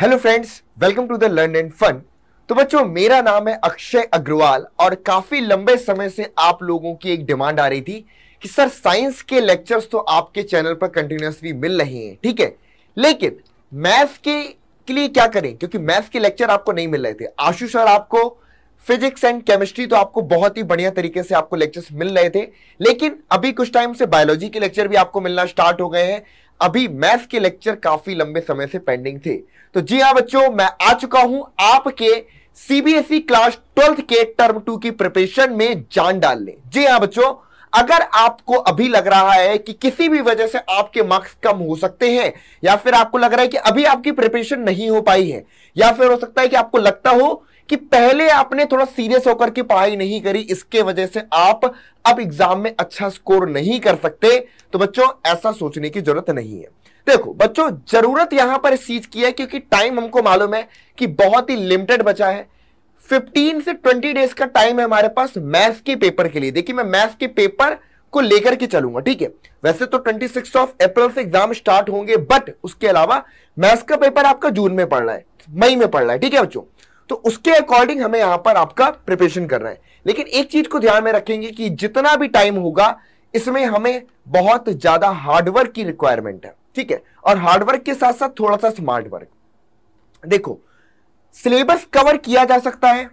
Hello friends welcome to the learn and fun तो बच्चों मेरा नाम है अक्षय अग्रवाल और काफी लंबे समय से आप लोगों की एक डिमांड आ रही थी कि सर साइंस के लेक्चर्स तो आपके चैनल पर कंटिन्यूसली मिल रहे हैं ठीक है लेकिन मैथ के के लिए क्या करें क्योंकि मैथ के लेक्चर आपको नहीं मिल रहे थे आशु सर आपको फिजिक्स एंड केमिस्ट्री तो आपको बहुत ही बढ़िया तरीके से आपको लेक्चर्स मिल रहे थे लेकिन अभी कुछ टाइम से बायोलॉजी के लेक्चर भी आपको मिलना स्टार्ट हो गए हैं अभी मैथ के लेक्चर काफी लंबे समय से पेंडिंग थे तो जी हाँ बच्चों मैं आ चुका हूं आपके सीबीएसई क्लास ट्वेल्थ के टर्म टू की प्रिपरेशन में जान डालने जी हाँ बच्चों अगर आपको अभी लग रहा है कि किसी भी वजह से आपके मार्क्स कम हो सकते हैं या फिर आपको लग रहा है कि अभी आपकी प्रिपरेशन नहीं हो पाई है या फिर हो सकता है कि आपको लगता हो कि पहले आपने थोड़ा सीरियस होकर के पढ़ाई नहीं करी इसके वजह से आप अब एग्जाम में अच्छा स्कोर नहीं कर सकते तो बच्चों ऐसा सोचने की जरूरत नहीं है देखो बच्चों जरूरत यहां पर इस चीज की है क्योंकि टाइम हमको मालूम है कि बहुत ही लिमिटेड बचा है 15 से 20 डेज का टाइम है हमारे पास मैथ्स के पेपर के लिए देखिए मैं मैथ्स के पेपर को लेकर के चलूंगा ठीक है वैसे तो 26 ऑफ अप्रैल से एग्जाम स्टार्ट होंगे बट उसके अलावा मैथ्स का पेपर आपका जून में पढ़ रहा है मई में पढ़ रहा है ठीक है बच्चों तो उसके अकॉर्डिंग हमें यहां पर आपका प्रिपरेशन करना है लेकिन एक चीज को ध्यान में रखेंगे कि जितना भी टाइम होगा इसमें हमें बहुत ज्यादा हार्डवर्क की रिक्वायरमेंट है ठीक है और हार्डवर्क के साथ साथ थोड़ा सा स्मार्ट वर्क देखो सिलेबस कवर किया जा सकता है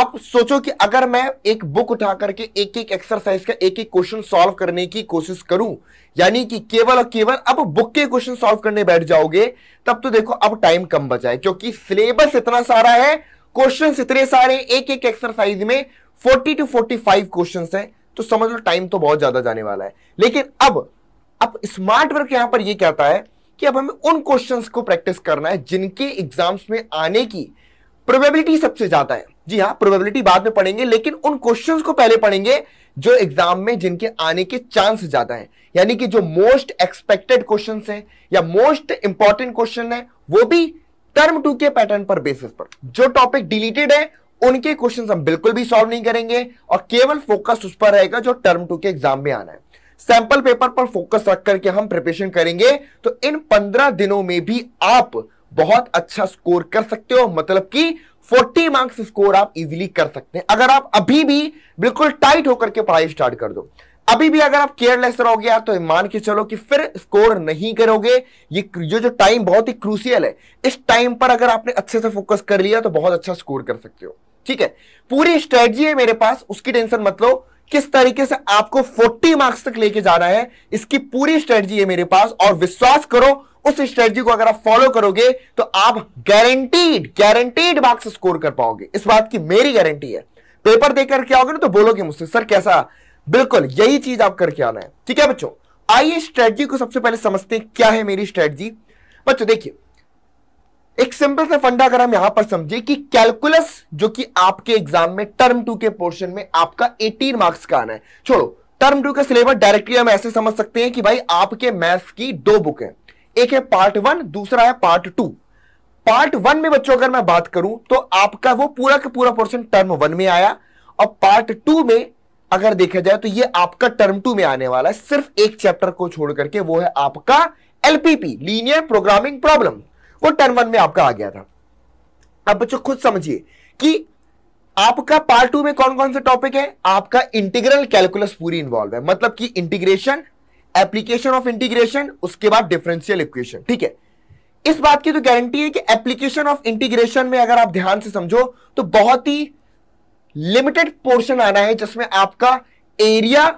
अब सोचो कि अगर मैं एक बुक उठा करके एक एक एक्सरसाइज का एक एक क्वेश्चन सॉल्व करने की कोशिश करूं यानी कि केवल और केवल अब बुक के क्वेश्चन सॉल्व करने बैठ जाओगे तब तो देखो अब टाइम कम बचा है क्योंकि सिलेबस इतना सारा है क्वेश्चंस इतने सारे एक एक एक्सरसाइज में 40 टू 45 क्वेश्चंस हैं तो समझ लो टाइम तो बहुत ज्यादा जाने वाला है लेकिन अब अब स्मार्ट वर्क यहां पर यह कहता है कि अब हमें उन क्वेश्चंस को प्रैक्टिस करना है जिनके एग्जाम्स में आने की प्रोबेबिलिटी सबसे ज्यादा है जी हाँ प्रोबेबिलिटी बाद में पढ़ेंगे लेकिन उन क्वेश्चन को पहले पढ़ेंगे जो एग्जाम में जिनके आने के चांस ज्यादा है यानी कि जो मोस्ट एक्सपेक्टेड क्वेश्चन है या मोस्ट इंपॉर्टेंट क्वेश्चन है वो भी टर्म टू के पैटर्न पर बेसिस पर जो टॉपिक डिलीटेड है उनके क्वेश्चन हम बिल्कुल भी सॉल्व नहीं करेंगे और केवल फोकस उस पर रहेगा जो टर्म टू के एग्जाम में आना है सैंपल पेपर पर फोकस रख करके हम प्रिपरेशन करेंगे तो इन पंद्रह दिनों में भी आप बहुत अच्छा स्कोर कर सकते हो मतलब कि 40 मार्क्स स्कोर आप इजीली कर सकते हैं अगर आप अभी भी बिल्कुल टाइट होकर के पढ़ाई स्टार्ट कर दो अभी भी अगर आप केयरलेस रहोगे यार तो मान के चलो कि फिर स्कोर नहीं करोगे ये जो जो टाइम बहुत ही क्रूसियल है इस टाइम पर अगर आपने अच्छे से फोकस कर लिया तो बहुत अच्छा स्कोर कर सकते हो ठीक है पूरी स्ट्रेटजी है मेरे पास उसकी टेंशन मतलब किस तरीके से आपको 40 मार्क्स तक लेके जाना है इसकी पूरी स्ट्रेटजी है मेरे पास और विश्वास करो उस स्ट्रेटजी को अगर आप फॉलो करोगे तो आप गारंटीड गारंटीड मार्क्स स्कोर कर पाओगे इस बात की मेरी गारंटी है पेपर देकर क्या होगा ना तो बोलोगे मुझसे सर कैसा बिल्कुल यही चीज आप करके आना है ठीक है बच्चों आइए स्ट्रेटजी को सबसे पहले समझते हैं क्या है मेरी स्ट्रेटजी बच्चों देखिए एक सिंपल सा फंडा अगर हम यहां पर समझे कि कैलकुलस जो कि आपके एग्जाम में टर्म टू के पोर्शन में आपका 18 मार्क्स का आना है छोड़ो टर्म टू का सिलेबस डायरेक्टली हम ऐसे समझ सकते हैं कि भाई आपके मैथ्स की दो बुक है एक है पार्ट वन दूसरा है पार्ट टू पार्ट वन में बच्चों अगर मैं बात करूं तो आपका वो पूरा का पूरा पोर्शन टर्म वन में आया और पार्ट टू में अगर देखा जाए तो ये आपका टर्म टू में आने वाला है सिर्फ एक चैप्टर को छोड़ करके वो है आपका एलपीपी लीनियर प्रोग्रामिंग प्रॉब्लम वो टर्न वन में आपका आ गया था अब बच्चों खुद समझिए कि आपका पार्ट टू में कौन कौन से टॉपिक है आपका इंटीग्रल कैलकुलस पूरी इन्वॉल्व है मतलब कि इंटीग्रेशन एप्लीकेशन ऑफ इंटीग्रेशन उसके बाद डिफरेंशियल इक्वेशन ठीक है इस बात की तो गारंटी है कि एप्लीकेशन ऑफ इंटीग्रेशन में अगर आप ध्यान से समझो तो बहुत ही लिमिटेड पोर्शन आना है जिसमें आपका एरिया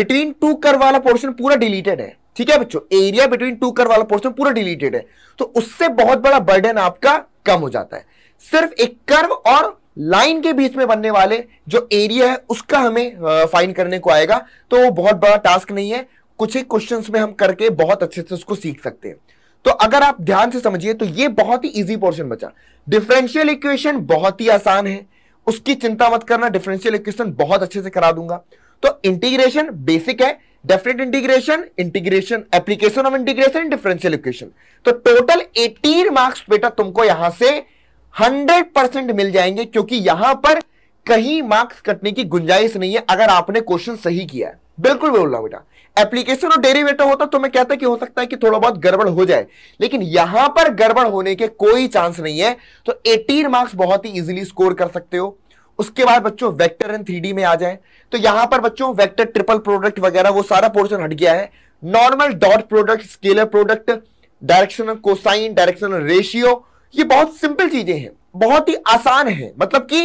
बिटवीन टू कर वाला पोर्शन पूरा डिलीटेड है ठीक है बच्चों एरिया बिटवीन टू कर वाला पोर्शन पूरा डिलीटेड है तो उससे बहुत बड़ा बर्डन आपका कम हो जाता है सिर्फ एक कर्व और लाइन के बीच में बनने वाले जो एरिया है उसका हमें फाइंड करने को आएगा तो वो बहुत बड़ा टास्क नहीं है कुछ ही क्वेश्चंस में हम करके बहुत अच्छे से उसको सीख सकते हैं तो अगर आप ध्यान से समझिए तो ये बहुत ही इजी पोर्शन बचा डिफरेंशियल इक्वेशन बहुत ही आसान है उसकी चिंता मत करना डिफरेंशियल इक्वेशन बहुत अच्छे से करा दूंगा तो इंटीग्रेशन बेसिक है definite integration integration application of integration differential equation तो टोटल 18 मार्क्स बेटा तुमको यहां से 100 परसेंट मिल जाएंगे क्योंकि यहां पर कहीं मार्क्स कटने की गुंजाइश नहीं है अगर आपने क्वेश्चन सही किया है बिल्कुल बोल रहा बेटा एप्लीकेशन और डेरिवेटिव होता तो मैं कहता कि हो सकता है कि थोड़ा बहुत गड़बड़ हो जाए लेकिन यहां पर गड़बड़ होने के कोई चांस नहीं है तो 18 मार्क्स बहुत ही इजीली स्कोर कर सकते हो उसके बाद बच्चों वेक्टर एंड थ्री में आ जाए तो यहां पर बच्चों वेक्टर ट्रिपल प्रोडक्ट वगैरह वो सारा पोर्शन हट गया है normal dot product scalar product directional cosine directional ratio ये बहुत सिंपल चीजें हैं बहुत ही आसान है मतलब कि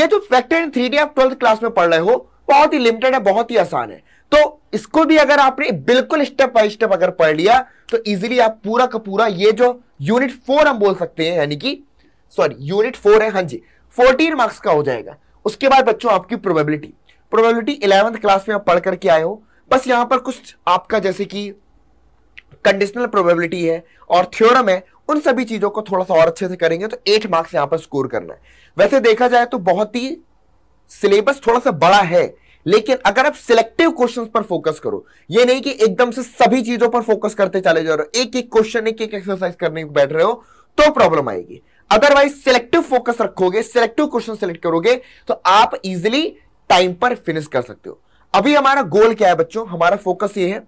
ये जो फैक्टर इन थ्री आप ट्वेल्थ क्लास में पढ़ रहे हो बहुत ही लिमिटेड है बहुत ही आसान है तो इसको भी अगर आपने बिल्कुल स्टेप बाय स्टेप अगर पढ़ लिया तो इजीली आप पूरा का पूरा ये जो यूनिट फोर हम बोल सकते हैं यानी कि सॉरी यूनिट फोर है हाँ जी फोर्टीन मार्क्स का हो जाएगा उसके बाद बच्चों आपकी प्रोबेबिलिटी प्रोबेबिलिटी इलेवंथ क्लास में आप पढ़ करके आए हो बस यहाँ पर कुछ आपका जैसे कि कंडीशनल प्रोबेबिलिटी है और थ्योरम है उन सभी चीज़ों को थोड़ा सा और अच्छे से करेंगे तो एट मार्क्स यहाँ पर स्कोर करना है वैसे देखा जाए तो बहुत ही सिलेबस थोड़ा सा बड़ा है लेकिन अगर आप सिलेक्टिव क्वेश्चन पर फोकस करो ये नहीं कि एकदम से सभी चीजों पर फोकस करते चले जा रहे हो एक एक क्वेश्चन एक एक एक्सरसाइज करने बैठ रहे हो तो प्रॉब्लम आएगी अदरवाइज सिलेक्टिव फोकस रखोगे सिलेक्टिव क्वेश्चन सिलेक्ट करोगे तो आप इजिली टाइम पर फिनिश कर सकते हो अभी हमारा गोल क्या है बच्चों हमारा फोकस ये है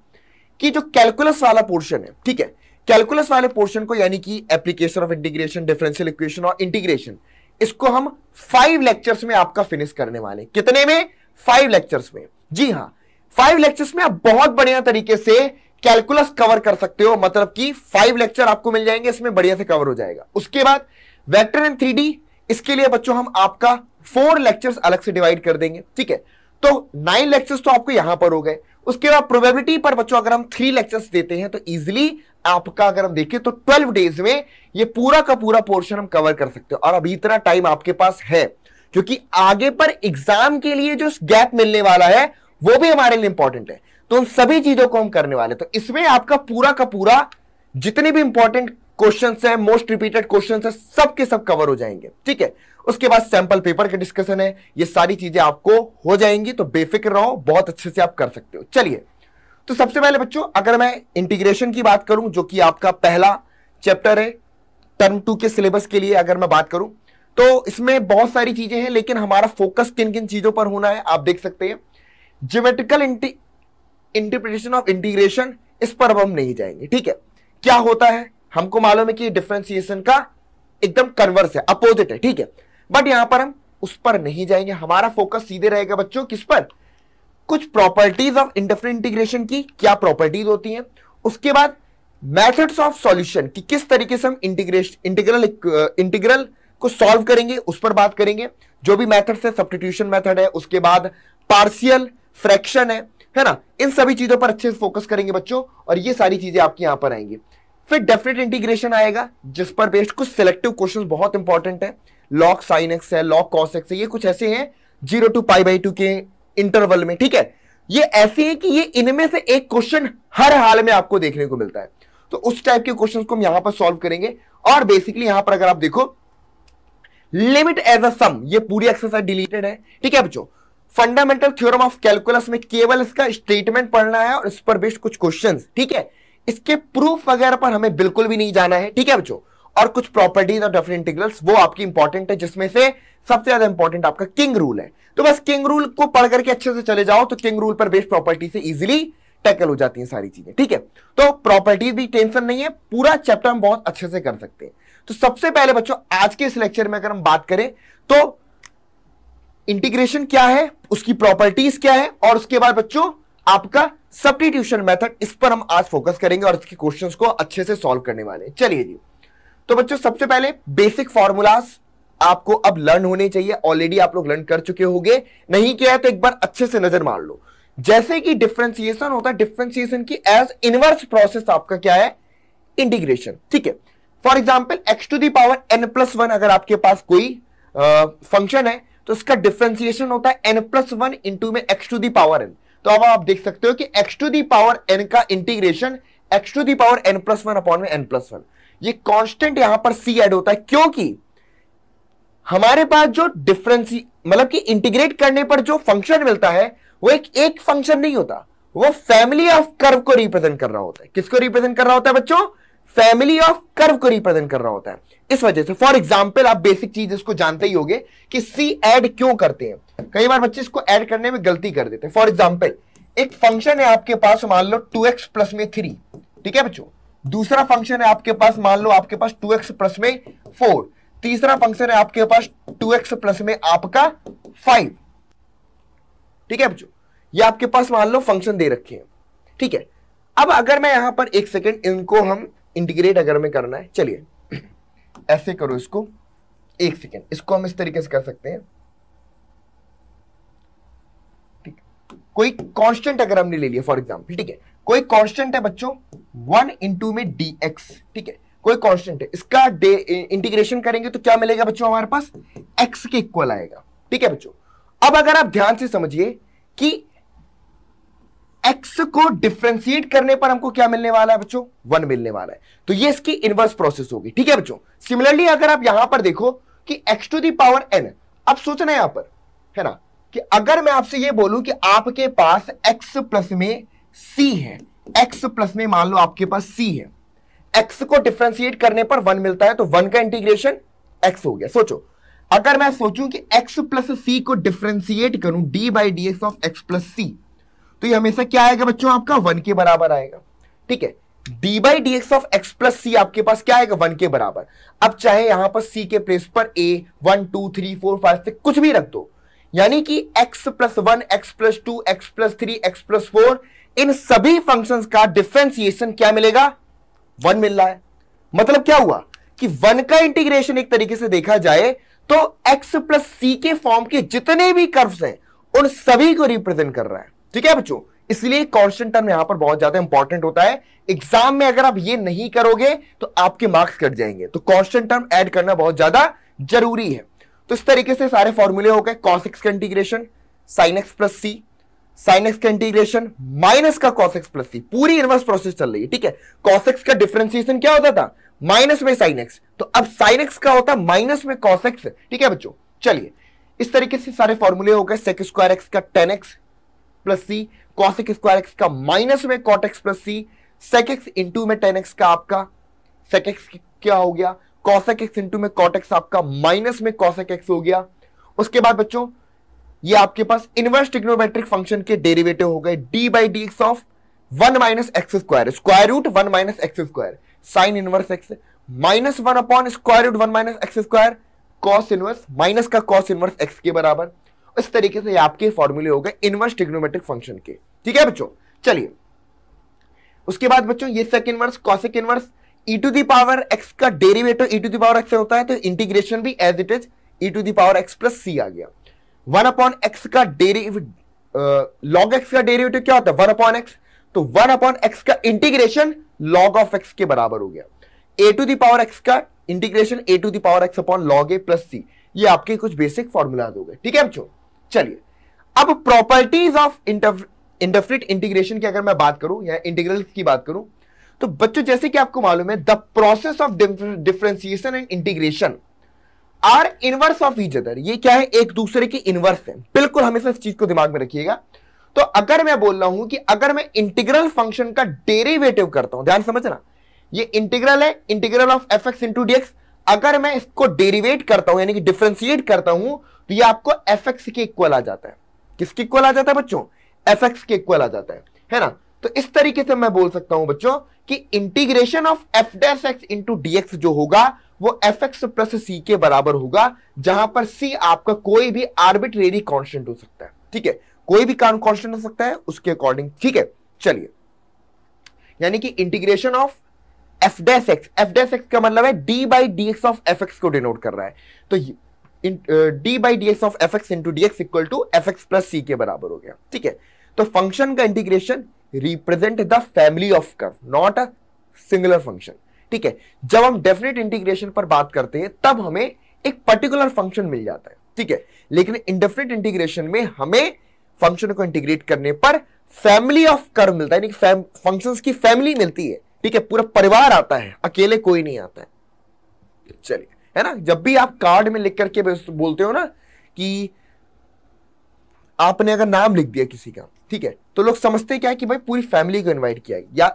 कि जो कैलकुलस वाला पोर्शन है ठीक है कैलकुलस वाले पोर्शन को यानी कि application of integration differential equation और इंटीग्रेशन इसको हम फाइव लेक्चर्स में आपका फिनिश करने वाले कितने में फाइव लेक्चर्स में जी हाँ फाइव लेक्चर्स में आप बहुत बढ़िया तरीके से कैलकुलस कवर कर सकते हो मतलब कि फाइव लेक्चर आपको मिल जाएंगे इसमें बढ़िया से कवर हो जाएगा उसके बाद वेक्टर इन थ्री इसके लिए बच्चों हम आपका फोर लेक्चर्स अलग से डिवाइड कर देंगे ठीक है तो नाइन लेक्चर्स तो आपको यहां पर हो गए उसके बाद प्रोबेबिलिटी पर बच्चों अगर हम थ्री लेक्चर्स देते हैं तो इजिली आपका अगर हम देखें तो ट्वेल्व डेज में ये पूरा का पूरा पोर्शन हम कवर कर सकते हैं और अभी इतना टाइम आपके पास है क्योंकि आगे पर एग्जाम के लिए जो गैप मिलने वाला है वो भी हमारे लिए इंपॉर्टेंट है तो उन सभी चीजों को हम करने वाले तो इसमें आपका पूरा का पूरा जितने भी इंपॉर्टेंट क्वेश्चन है मोस्ट रिपीटेड क्वेश्चन है सबके सब कवर हो जाएंगे ठीक है उसके बाद सैंपल पेपर का डिस्कशन है ये सारी चीजें आपको हो जाएंगी तो बेफिक्र रहो बहुत अच्छे से आप कर सकते हो चलिए तो सबसे पहले बच्चों अगर मैं इंटीग्रेशन की बात करूं जो कि आपका पहला चैप्टर है टर्म टू के सिलेबस के लिए अगर मैं बात करूं तो इसमें बहुत सारी चीजें हैं लेकिन हमारा फोकस किन किन चीजों पर होना है आप देख सकते हैं ज्योमेट्रिकल इंटरप्रिटेशन ऑफ इंटीग्रेशन इस पर अब हम नहीं जाएंगे ठीक है क्या होता है हमको मालूम है कि डिफ्रेंसिएशन का एकदम कन्वर्स है अपोजिट है ठीक है बट यहां पर हम उस पर नहीं जाएंगे हमारा फोकस सीधे रहेगा बच्चों किस पर कुछ प्रॉपर्टीज ऑफ इंडिफरेंट इंटीग्रेशन की क्या प्रॉपर्टीज होती हैं उसके बाद मेथड्स ऑफ सॉल्यूशन कि किस तरीके से हम इंटीग्रेशन इंटीग्रल इंटीग्रल को सॉल्व करेंगे उस पर बात करेंगे जो भी मेथड्स है सब्सटीट्यूशन मेथड है उसके बाद पार्शियल फ्रैक्शन है है ना इन सभी चीजों पर अच्छे से फोकस करेंगे बच्चों और ये सारी चीजें आपके यहां पर आएंगी फिर डेफिनेट इंटीग्रेशन आएगा जिस पर बेस्ड कुछ सिलेक्टिव क्वेश्चन बहुत इंपॉर्टेंट है लॉक साइन एक्स है लॉक कॉस एक्स है ये कुछ ऐसे हैं zero to pi by two के इंटरवल में ठीक है ये ऐसे हैं कि ये इनमें से एक क्वेश्चन हर हाल में आपको देखने को मिलता है तो उस टाइप के क्वेश्चन को हम यहां पर सॉल्व करेंगे और बेसिकली यहां पर अगर आप देखो लिमिट एज अ सम ये पूरी एक्सरसाइज डिलीटेड है ठीक है बच्चों फंडामेंटल थ्योरम ऑफ कैलकुलस में केवल इसका स्टेटमेंट पढ़ना है और इस पर बेस्ड कुछ क्वेश्चंस ठीक है इसके प्रूफ वगैरह पर हमें बिल्कुल भी नहीं जाना है ठीक है बच्चों और कुछ प्रॉपर्टीज और डिफरेंट इंटीग्रल्स वो आपकी इंपॉर्टेंट है जिसमें से सबसे ज्यादा इंपॉर्टेंट आपका किंग रूल है तो बस किंग रूल को पढ़ करके अच्छे से चले जाओ तो किंग रूल पर बेस्ट प्रॉपर्टी से इजिली टैकल हो जाती हैं सारी चीजें ठीक है तो प्रॉपर्टीज भी टेंशन नहीं है पूरा चैप्टर हम बहुत अच्छे से कर सकते हैं तो सबसे पहले बच्चों आज के इस लेक्चर में अगर हम बात करें तो इंटीग्रेशन क्या है उसकी प्रॉपर्टीज क्या है और उसके बाद बच्चों आपका सब्टीट्यूशन मेथड इस पर हम आज फोकस करेंगे और इसके क्वेश्चंस को अच्छे से सॉल्व करने वाले चलिए जी तो बच्चों सबसे पहले बेसिक फॉर्मूलाज आपको अब लर्न होने चाहिए ऑलरेडी आप लोग लर्न कर चुके होंगे नहीं किया है तो एक बार अच्छे से नजर मार लो जैसे कि डिफ्रेंसिएशन होता है डिफ्रेंसिएशन की एज इनवर्स प्रोसेस आपका क्या है इंटीग्रेशन ठीक है for example x to the power n plus one अगर आपके पास कोई फंक्शन है तो इसका डिफ्रेंसिएशन होता है एन प्लस वन इंटू में x to the power n तो अब आप देख सकते हो कि x to the power n का integration x to the power n plus one upon में एन प्लस वन ये कांस्टेंट यहां पर सी ऐड होता है क्योंकि हमारे पास जो डिफरेंस मतलब कि इंटीग्रेट करने पर जो फंक्शन मिलता है वो एक एक फंक्शन नहीं होता वो फैमिली ऑफ कर्व को रिप्रेजेंट कर रहा होता है किसको रिप्रेजेंट कर रहा होता है बच्चों फैमिली ऑफ कर्व को रिप्रेजेंट कर रहा होता है इस वजह से फॉर एग्जाम्पल आप बेसिक चीज इसको जानते ही होंगे कि सी एड क्यों करते हैं कई बार बच्चे इसको एड करने में गलती कर देते हैं फॉर एग्जाम्पल एक फंक्शन है आपके पास मान लो टू एक्स प्लस में थ्री ठीक है बच्चों दूसरा फंक्शन है आपके पास मान लो आपके पास टू एक्स प्लस में फोर तीसरा फंक्शन है आपके पास टू एक्स प्लस में आपका फाइव ठीक है बच्चों ये आपके पास मान लो फंक्शन दे रखे हैं ठीक है अब अगर मैं यहां पर एक सेकेंड इनको हम इंटीग्रेट अगर हमें करना है चलिए ऐसे करो इसको एक सेकेंड इसको हम इस तरीके से कर सकते हैं ठीक कोई कांस्टेंट अगर हमने ले लिया फॉर एग्जांपल ठीक है कोई कांस्टेंट है बच्चों वन इंटू में डी एक्स ठीक है कोई कांस्टेंट है इसका इंटीग्रेशन करेंगे तो क्या मिलेगा बच्चों हमारे पास एक्स के इक्वल आएगा ठीक है बच्चों अब अगर आप ध्यान से समझिए कि एक्स को डिफ्रेंसिएट करने पर हमको क्या मिलने वाला है बच्चों वन मिलने वाला है तो ये इसकी इनवर्स प्रोसेस होगी ठीक है बच्चों सिमिलरली अगर आप यहां पर देखो कि एक्स टू दावर एन अब सोचना यहां पर है ना कि अगर मैं आपसे ये बोलूं कि आपके पास x प्लस में c है x प्लस में मान लो आपके पास c है x को डिफ्रेंसिएट करने पर वन मिलता है तो वन का इंटीग्रेशन x हो गया सोचो अगर मैं सोचूं कि x प्लस सी को डिफ्रेंसिएट करूं D by D x of x plus सी तो ये हमेशा क्या आएगा बच्चों आपका वन के बराबर आएगा ठीक है d by D x of x plus c आपके पास क्या आएगा वन के बराबर अब चाहे यहां पर सी के प्लेस पर A one two three four five six कुछ भी रख दो यानी कि X plus one X plus two x plus three X plus four इन सभी फंक्शंस का डिफ्रेंसिएशन क्या मिलेगा वन मिल रहा है मतलब क्या हुआ कि वन का इंटीग्रेशन एक तरीके से देखा जाए तो एक्स प्लस सी के फॉर्म के जितने भी कर्व्स हैं उन सभी को रिप्रेजेंट कर रहा है ठीक है बच्चों इसलिए कांस्टेंट टर्म यहां पर बहुत ज्यादा इंपॉर्टेंट होता है एग्जाम में अगर आप ये नहीं करोगे तो आपके मार्क्स कट जाएंगे तो कांस्टेंट टर्म ऐड करना बहुत ज्यादा जरूरी है तो इस तरीके से सारे फॉर्मूले हो गए कॉस एक्स का integration sine x plus c sine x का इंटीग्रेशन माइनस का कॉस एक्स प्लस सी पूरी इनवर्स प्रोसेस चल रही है ठीक है कॉस एक्स का डिफरेंशिएशन क्या होता था माइनस में साइन एक्स तो अब साइन एक्स का होता माइनस में कॉस एक्स ठीक है बच्चों चलिए इस तरीके से सारे फॉर्मूले हो गए सेक स्क्वायर एक्स का tan x plus c cosec square x का माइनस में cot x plus c sec x into में टेन एक्स का आपका सेक एक्स क्या हो गया कॉसेक एक्स इंटू में कॉट एक्स आपका माइनस में कॉसेक एक्स हो गया उसके बाद बच्चों ये आपके पास इनवर्स टिग्नोमेट्रिक फंक्शन के डेरिवेटिव हो गए d by D x of one minus x square square root one minus x square sine inverse x minus one upon square root one minus x square cos inverse minus का cos inverse x के बराबर इस तरीके से आपके फॉर्मूले हो गए इनवर्स ट्रिग्नोमेट्रिक फंक्शन के ठीक है बच्चों चलिए उसके बाद बच्चों ये sec inverse cosec inverse e to the power x का derivative e to the power x होता है तो इंटीग्रेशन भी as it is e to the power x plus c आ गया वन अपॉन एक्स का डेरिव लॉग एक्स का derivative क्या होता है वन अपॉन एक्स तो वन अपॉन एक्स का इंटीग्रेशन लॉग ऑफ एक्स के बराबर हो गया a to the power x का integration a to the power x upon log a plus c ये आपके कुछ बेसिक फॉर्मूलाज हो गए ठीक है बच्चों चलिए अब प्रॉपर्टीज ऑफ इंटरफ्रिट इंटीग्रेशन की अगर मैं बात करूं या इंटीग्रल की बात करूं तो बच्चों जैसे कि आपको मालूम है the process of differentiation and integration are inverse of each other ये क्या है एक दूसरे के इनवर्स है बिल्कुल हमेशा इस चीज को दिमाग में रखिएगा तो अगर मैं बोल रहा हूं कि अगर मैं इंटीग्रल फंक्शन का डेरिवेटिव करता हूं ध्यान समझना ये इंटीग्रल है integral of F x into dx अगर मैं इसको डेरिवेट करता हूं यानी कि डिफ्रेंसिएट करता हूं तो ये आपको एफ एक्स के इक्वल आ जाता है किसके इक्वल आ जाता है बच्चों एफ एक्स के इक्वल आ जाता है है ना तो इस तरीके से मैं बोल सकता हूं बच्चों कि integration of f dash x into dx जो होगा वो एफ एक्स प्लस सी के बराबर होगा जहां पर सी आपका कोई भी आर्बिट्रेरी कॉन्स्टेंट हो सकता है ठीक है कोई भी कॉन्स्टेंट हो सकता है उसके अकॉर्डिंग ठीक है चलिए यानी कि integration of f dash x f dash x का मतलब है d by D x of F x को डिनोट कर रहा है तो d by D x of F x into D x equal to f x plus सी के बराबर हो गया ठीक है तो फंक्शन का integration represent the family of curve not a singular function ठीक है जब हम डेफिनेट इंटीग्रेशन पर बात करते हैं तब हमें एक पर्टिकुलर फंक्शन मिल जाता है ठीक है लेकिन इंडेफिनेट इंटीग्रेशन में हमें फंक्शन को इंटीग्रेट करने पर फैमिली ऑफ कर्व मिलता है फंक्शंस की फैमिली मिलती है ठीक है पूरा परिवार आता है अकेले कोई नहीं आता है चलिए है ना जब भी आप कार्ड में लिख करके बोलते हो ना कि आपने अगर नाम लिख दिया किसी का ठीक है तो लोग समझते क्या है कि भाई पूरी फैमिली को इनवाइट किया या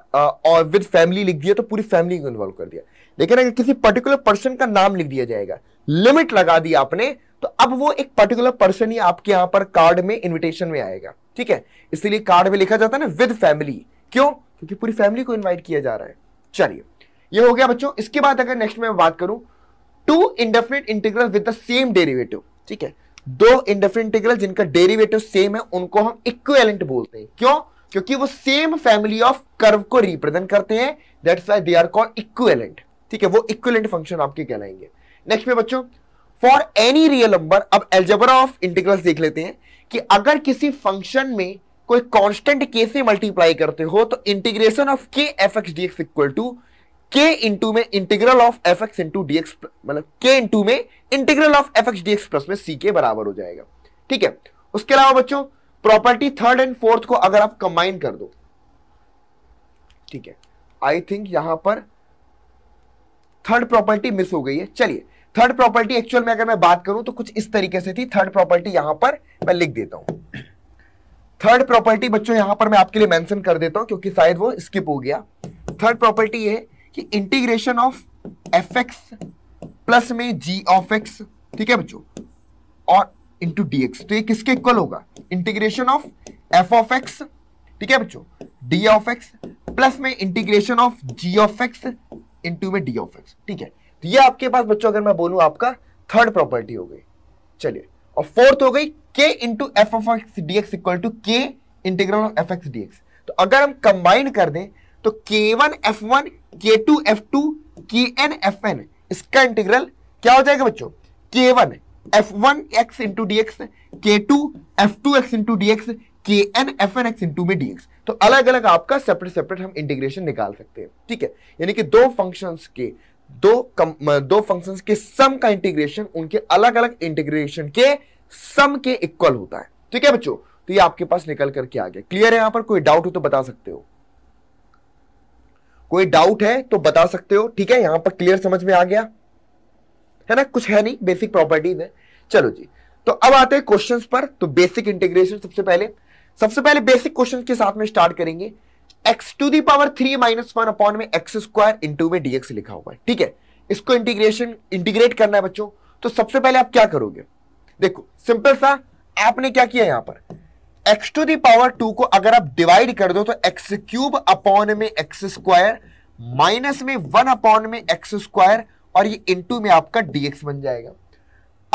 और विद फैमिली लिख दिया तो पूरी फैमिली को इन्वॉल्व कर दिया लेकिन अगर किसी पर्टिकुलर पर्सन का नाम लिख दिया जाएगा लिमिट लगा दी आपने तो अब वो एक पर्टिकुलर पर्सन ही आपके यहां पर कार्ड में इन्विटेशन में आएगा ठीक है इसीलिए कार्ड में लिखा जाता है ना विद फैमिली क्यों क्योंकि पूरी फैमिली को इन्वाइट किया जा रहा है चलिए ये हो गया बच्चों इसके बाद अगर नेक्स्ट में बात करूं two indefinite integral with the same derivative ठीक है दो इंडेफिनिट इंटीग्रल जिनका डेरिवेटिव सेम है उनको हम इक्वेलेंट बोलते हैं क्यों क्योंकि वो सेम फैमिली ऑफ कर्व को रिप्रेजेंट करते हैं that's why they are called equivalent ठीक है वो इक्विवेलेंट फंक्शन आपके कहलाएंगे नेक्स्ट में बच्चों फॉर एनी रियल नंबर अब एल्जेब्रा ऑफ इंटीग्रल्स देख लेते हैं कि अगर किसी फंक्शन में कोई कांस्टेंट के से मल्टीप्लाई करते हो तो integration of K F x D x equal to K into में integral of F x into D X मतलब के इंटू में integral of F x D x plus में सी के बराबर हो जाएगा ठीक है उसके अलावा बच्चों प्रॉपर्टी थर्ड एंड फोर्थ को अगर आप कंबाइन कर दो ठीक है आई थिंक यहां पर थर्ड प्रॉपर्टी मिस हो गई है चलिए थर्ड प्रॉपर्टी एक्चुअल में अगर मैं बात करूं तो कुछ इस तरीके से थी थर्ड प्रॉपर्टी यहां पर मैं लिख देता हूं थर्ड प्रॉपर्टी बच्चों यहां पर मैं आपके लिए मेंशन कर देता हूं क्योंकि शायद वो स्किप हो गया थर्ड प्रॉपर्टी ये कि integration of F x plus में जी ऑफ एक्स ठीक है बच्चों और इंटू डी एक्स तो ये किसके इक्वल होगा integration of f of x ठीक है बच्चों डी ऑफ एक्स प्लस में integration of g of x into में डी ऑफ एक्स ठीक है तो ये आपके पास बच्चों अगर मैं बोलूं आपका थर्ड प्रॉपर्टी हो गई चलिए और फोर्थ हो गई k into f of x D x equal to k integral of F x D x तो अगर हम कंबाइन कर दें तो k one f one k two f two k n f n इसका इंटीग्रल क्या हो जाएगा बच्चों k one f one x into D x k two f two x into D x k n f n x into में d x तो अलग अलग आपका सेपरेट सेपरेट हम इंटीग्रेशन निकाल सकते हैं ठीक है यानी कि दो फंक्शंस के दो कम, दो फंक्शंस के सम का इंटीग्रेशन उनके अलग अलग इंटीग्रेशन के सम के इक्वल होता है ठीक है बच्चों तो ये आपके पास निकल करके आ गया क्लियर है यहां पर कोई डाउट हो तो बता सकते हो कोई डाउट है तो बता सकते हो ठीक है यहां पर क्लियर समझ में आ गया है ना कुछ है नहीं बेसिक प्रॉपर्टीज है चलो जी तो अब आते हैं क्वेश्चन पर तो बेसिक इंटीग्रेशन सबसे पहले सबसे पहले बेसिक क्वेश्चन के साथ में स्टार्ट करेंगे x to the power three minus one upon में एक्स स्क्वायर इंटू में डीएक्स लिखा हुआ है ठीक है इसको इंटीग्रेशन इंटीग्रेट करना है बच्चों तो सबसे पहले आप क्या करोगे देखो सिंपल सा आपने क्या किया यहां पर x to the power two को अगर आप डिवाइड कर दो तो एक्स क्यूब अपॉन में एक्स स्क्वायर माइनस में वन अपॉन में एक्स स्क्वायर और ये इंटू में आपका dx बन जाएगा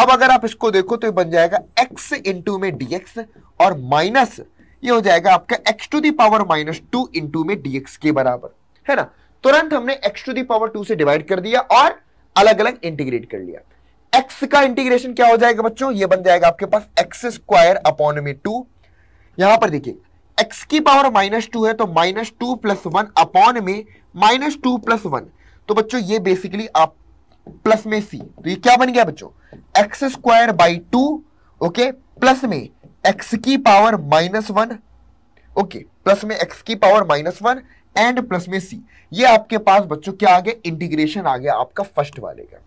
अब अगर आप इसको देखो तो ये बन जाएगा x इंटू में dx और माइनस ये हो जाएगा आपका x to the power minus two into में dx के बराबर है ना तुरंत हमने x to the power two से डिवाइड कर दिया और अलग अलग इंटीग्रेट कर लिया एक्स का इंटीग्रेशन क्या हो जाएगा बच्चों ये बन जाएगा आपके पास एक्स स्क्वायर अपॉन में टू यहां पर देखिए एक्स की पावर माइनस टू है तो minus two plus one upon में माइनस टू प्लस वन तो बच्चों ये बेसिकली आप प्लस में सी तो ये क्या बन गया बच्चों x square by two okay plus में एक्स की power minus one okay plus में एक्स की power minus one and plus में सी ये आपके पास बच्चों क्या आ गया इंटीग्रेशन आ गया आपका फर्स्ट वाले का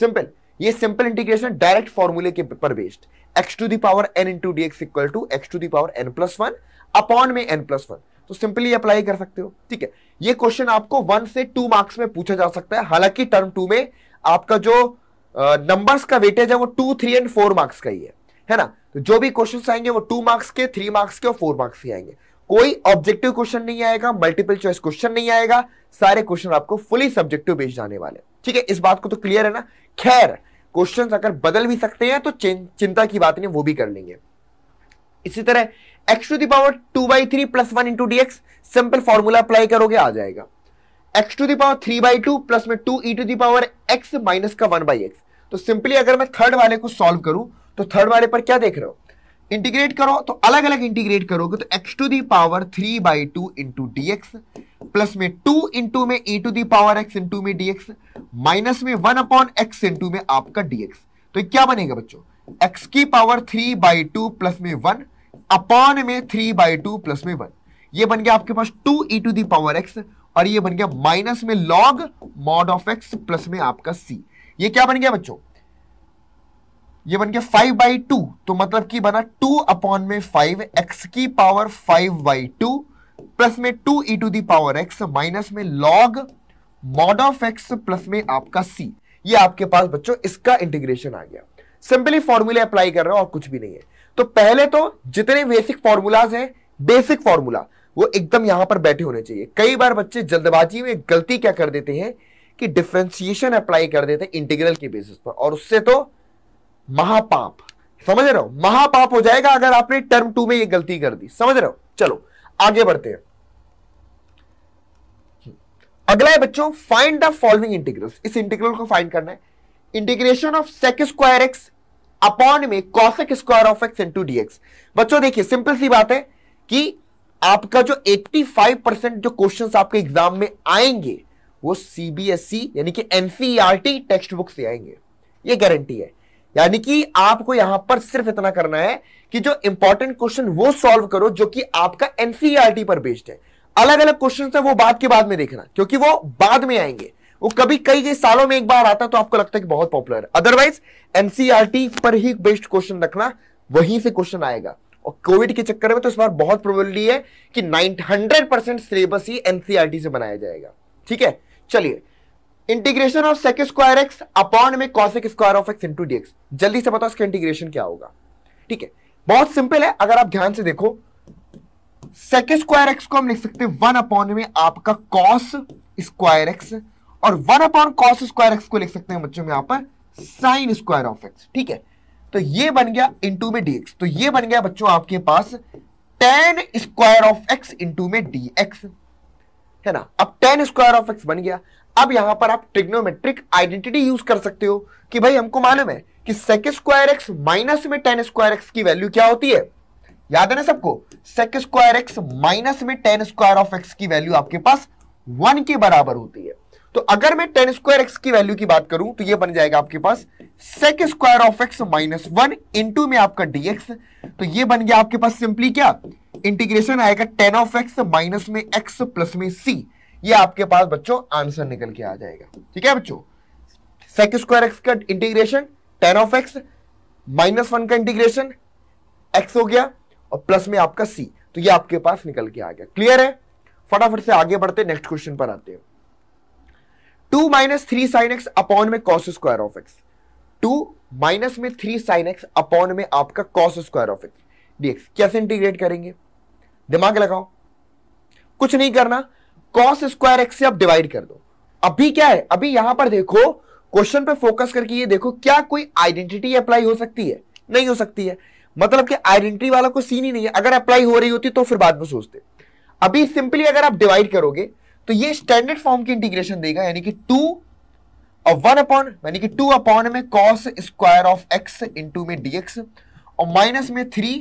सिंपल ये सिंपल इंटीग्रेशन डायरेक्ट फॉर्मूले के पर based x to the power n into D x equal to x to the power n plus one upon में एन प्लस वन तो सिंपली अप्लाई कर सकते हो ठीक है ये क्वेश्चन आपको वन से टू मार्क्स में पूछा जा सकता है हालांकि टर्म टू में आपका जो नंबर्स uh, का वेटेज है वो two three and four marks का ही है है ना तो जो भी क्वेश्चन आएंगे वो टू मार्क्स के थ्री मार्क्स के और फोर मार्क्स के आएंगे कोई ऑब्जेक्टिव क्वेश्चन नहीं आएगा मल्टीपल चॉइस क्वेश्चन नहीं आएगा सारे क्वेश्चन आपको फुली सब्जेक्टिव बेच जाने वाले ठीक है इस बात को तो क्लियर है ना खैर क्वेश्चन अगर बदल भी सकते हैं तो चिंता की बात नहीं वो भी कर लेंगे इसी तरह x to the power two by three plus one into D x simple formula apply करोगे आ जाएगा x to the power three by two plus में two e to the power x minus का वन बाई एक्स तो सिंपली अगर मैं third वाले को सॉल्व करूं तो थर्ड वाले पर क्या देख रहे हो इंटीग्रेट करो तो अलग अलग इंटीग्रेट करोगे तो x to the power three by two into D x plus में टू इंटू में e to the power x into में डी माइनस में वन अपॉन एक्स इंटू में आपका डी तो क्या बनेगा बच्चों एक्स की power three by two plus में वन अपॉन में थ्री बाई टू प्लस में वन ये बन गया आपके पास two e to the power x और ये बन गया माइनस में log mod of x plus में आपका सी ये क्या बन गया बच्चों ये बन गया फाइव बाई टू तो मतलब की बना टू अपॉन में फाइव एक्स की power five by two plus में two e to the power x minus में log mod of x plus में आपका सी ये आपके पास बच्चों इसका इंटीग्रेशन आ गया सिंपली फॉर्मूले अप्लाई कर रहे हो और कुछ भी नहीं है तो पहले तो जितने बेसिक फॉर्मूलाज हैं बेसिक फॉर्मूला वो एकदम यहां पर बैठे होने चाहिए कई बार बच्चे जल्दबाजी में गलती क्या कर देते हैं कि डिफ्रेंसिएशन अप्लाई कर देते हैं इंटीग्रल के बेसिस पर और उससे तो महापाप समझ रहे हो महापाप हो जाएगा अगर आपने टर्म टू में ये गलती कर दी समझ रहे हो चलो आगे बढ़ते हैं अगला है बच्चों फाइंड द फॉलोइंग इंटीग्रल इस इंटीग्रल को फाइंड करना है integration of sec square x upon में cosec square of x into dx बच्चों देखिए सिंपल सी बात है कि आपका जो 85 परसेंट जो क्वेश्चन आपके एग्जाम में आएंगे वो सीबीएसई e, यानी कि एनसीईआरटी टेक्स्ट बुक से आएंगे ये गारंटी है यानी कि आपको यहां पर सिर्फ इतना करना है कि जो इंपॉर्टेंट क्वेश्चन वो सॉल्व करो जो कि आपका एनसीईआरटी e पर बेस्ड है अलग अलग क्वेश्चन है वो बाद के बाद में देखना क्योंकि वो बाद में आएंगे वो कभी कई कई सालों में एक बार आता तो आपको लगता है कि बहुत पॉपुलर है अदरवाइज एनसीईआरटी e पर ही बेस्ड क्वेश्चन रखना वहीं से क्वेश्चन आएगा और कोविड के चक्कर में तो इस बार बहुत प्रोबेबिलिटी है कि हंड्रेड परसेंट सिलेबस ही एनसीआरटी e से बनाया जाएगा ठीक है चलिए integration of sec square x upon में cosec square of x into dx जल्दी से बताओ इसका इंटीग्रेशन क्या होगा ठीक है बहुत सिंपल है अगर आप ध्यान से देखो सेक स्क्वायर एक्स को हम लिख सकते हैं वन अपॉन में आपका कॉस स्क्वायर एक्स और one upon cos square x को लिख सकते हैं बच्चों में यहां पर साइन स्क्वायर ऑफ एक्स ठीक है तो ये बन गया इंटू में डीएक्स तो ये बन गया बच्चों आपके पास tan square of x into में डीएक्स है ना अब टेन स्क्वायर ऑफ एक्स बन गया अब यहां पर आप ट्रिग्नोमेट्रिक आइडेंटिटी यूज कर सकते हो कि भाई हमको मालूम है कि सेक स्क्वायर एक्स माइनस में टेन स्क्वायर एक्स की वैल्यू क्या होती है याद है ना सबको सेक स्क्वायर एक्स माइनस में टेन स्क्वायर ऑफ एक्स की वैल्यू आपके पास वन के बराबर होती है तो अगर मैं टेन स्क्वायर एक्स की वैल्यू की बात करूं तो ये बन जाएगा आपके पास sec square of x minus one into में आपका डीएक्स तो ये बन गया आपके पास सिंपली क्या इंटीग्रेशन आएगा टेन ऑफ एक्स माइनस में एक्स प्लस में सी ये आपके पास बच्चों आंसर निकल के आ जाएगा ठीक है बच्चों sec स्क्वायर x का integration tan of x minus one का इंटीग्रेशन x हो गया और प्लस में आपका c तो ये आपके पास निकल के आ गया क्लियर है फटाफट से आगे बढ़ते नेक्स्ट क्वेश्चन पर आते हैं two minus three sine x upon में cos square of x two minus में थ्री साइन एक्स अपॉन में आपका cos square of x dx कैसे इंटीग्रेट करेंगे दिमाग लगाओ कुछ नहीं करना कॉस स्क्वायर एक्स से आप डिवाइड कर दो अभी क्या है अभी यहां पर देखो क्वेश्चन पे फोकस करके ये देखो क्या कोई आइडेंटिटी अप्लाई हो सकती है नहीं हो सकती है मतलब कि आइडेंटिटी वाला कोई सीन ही नहीं है अगर अप्लाई हो रही होती तो फिर बाद में सोचते अभी सिंपली अगर आप डिवाइड करोगे तो ये स्टैंडर्ड फॉर्म की इंटीग्रेशन देगा यानी कि टू और वन अपॉन यानी कि टू अपॉन में cos square of x into में डीएक्स और माइनस में थ्री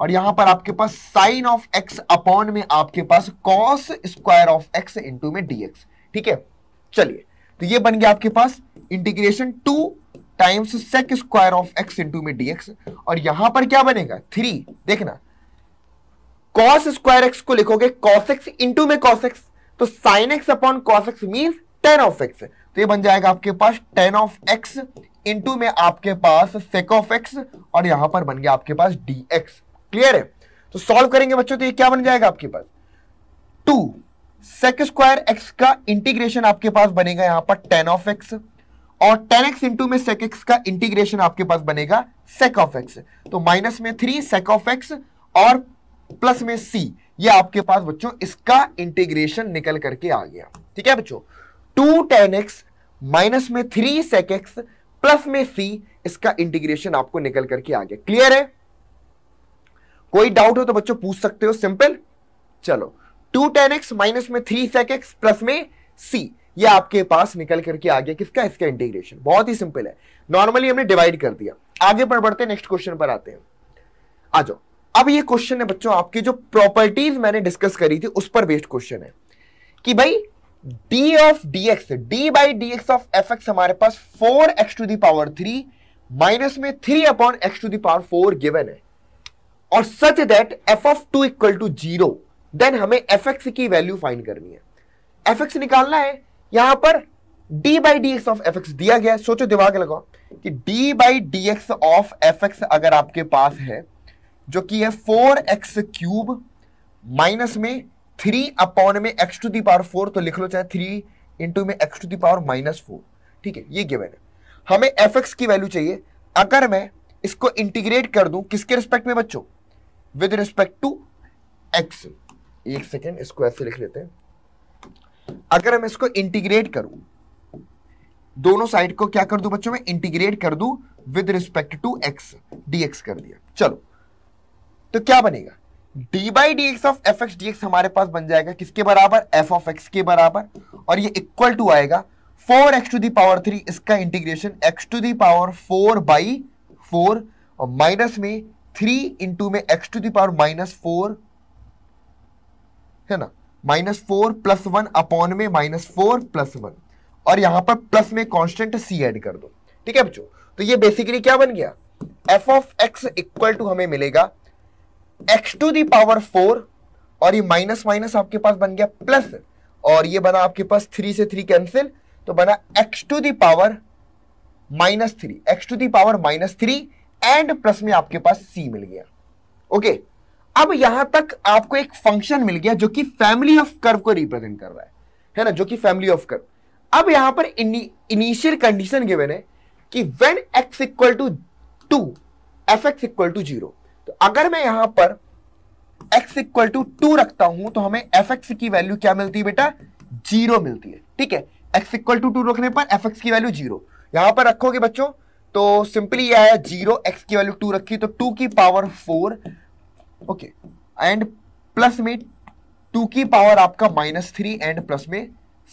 और यहां पर आपके पास साइन ऑफ एक्स अपॉन में आपके पास cos square of x into में डीएक्स ठीक है चलिए तो ये बन गया आपके पास integration two times sec square of x into में डीएक्स और यहां पर क्या बनेगा थ्री देखना कॉस स्क्वायर एक्स को लिखोगे कॉस एक्स इंटू में कॉस एक्स तो sine x upon cos x mean tan of x तो ये बन जाएगा आपके पास टेन ऑफ एक्स इंटू में आपके पास सेक ऑफ एक्स और यहां पर बन गया आपके पास डी एक्स क्लियर है तो सॉल्व करेंगे बच्चों तो ये क्या बन जाएगा आपके पास टू सेक स्क्वायर एक्स का इंटीग्रेशन आपके पास बनेगा यहां पर टेन ऑफ एक्स और टेन एक्स इंटू में सेक एक्स का इंटीग्रेशन आपके पास बनेगा सेक ऑफ एक्स तो माइनस में थ्री सेक ऑफ एक्स और प्लस में सी ये आपके पास बच्चों इसका इंटीग्रेशन निकल करके आ गया ठीक है बच्चों टू टेन एक्स माइनस में थ्री सेक एक्स प्लस में सी इसका इंटीग्रेशन आपको निकल करके आ गया क्लियर है कोई डाउट हो तो बच्चों पूछ सकते हो सिंपल चलो टू टेन एक्स माइनस में थ्री सेक एक्स प्लस में सी ये आपके पास निकल करके आ गया किसका इसका इंटीग्रेशन बहुत ही सिंपल है नॉर्मली हमने डिवाइड कर दिया आगे पर बढ़ते नेक्स्ट क्वेश्चन पर आते हैं आ जाओ अब ये क्वेश्चन है बच्चों आपकी जो प्रॉपर्टीज मैंने डिस्कस करी थी उस पर बेस्ड क्वेश्चन है कि भाई d of d x d by D x of F x हमारे पास four x to the power three minus में three upon x to the power four given है और such that f of two equal to zero then हमें f x की value find करनी है f x निकालना है यहां पर d by D x of F x दिया गया है सोचो दिमाग लगाओ कि d by D x of F x अगर आपके पास है जो कि है फोर एक्स क्यूब माइनस में थ्री अपॉन में x to the power four तो लिख लो चाहे थ्री इंटू में x to the power minus four ठीक है ये गिवन है हमें एफ एक्स की वैल्यू चाहिए अगर मैं इसको इंटीग्रेट कर दूं किसके रिस्पेक्ट में बच्चों विद रिस्पेक्ट टू एक्स एक सेकेंड इसको ऐसे लिख लेते हैं अगर हम इसको इंटीग्रेट करूं दोनों साइड को क्या कर दूं बच्चों में इंटीग्रेट कर दूं with respect to x dx कर दिया चलो तो क्या बनेगा d by D x of F x D x हमारे पास बन जाएगा किसके बराबर एफ ऑफ एक्स के बराबर और ये इक्वल टू आएगा four x to the power three इसका integration x to the power four by four और माइनस में थ्री इंटू में x to the power minus four है ना minus four plus one upon में माइनस फोर प्लस वन और यहां पर प्लस में कांस्टेंट सी ऐड कर दो ठीक है बच्चों तो ये बेसिकली क्या बन गया f of x equal to हमें मिलेगा एक्स टू दावर फोर और ये माइनस माइनस आपके पास बन गया प्लस और ये बना आपके पास थ्री से थ्री कैंसिल तो बना x to the power minus three x to the power minus three and plus में आपके पास सी मिल गया ओके अब यहां तक आपको एक फंक्शन मिल गया जो कि फैमिली ऑफ कर्व को रिप्रेजेंट कर रहा है है ना जो कि फैमिली ऑफ कर्व अब यहां पर इनिशियल कंडीशन गिवन है कि when x equal to two f x equal to zero तो अगर मैं यहां पर एक्स इक्वल टू टू रखता हूं तो हमें एफ एक्स की वैल्यू क्या मिलती है बेटा जीरो मिलती है ठीक है एक्स इक्वल टू टू रखने पर एफ एक्स की वैल्यू जीरो यहां पर रखोगे बच्चों तो सिंपली यह आया जीरो एक्स की वैल्यू टू रखी तो टू की power four okay and plus में टू की पावर आपका माइनस थ्री एंड प्लस में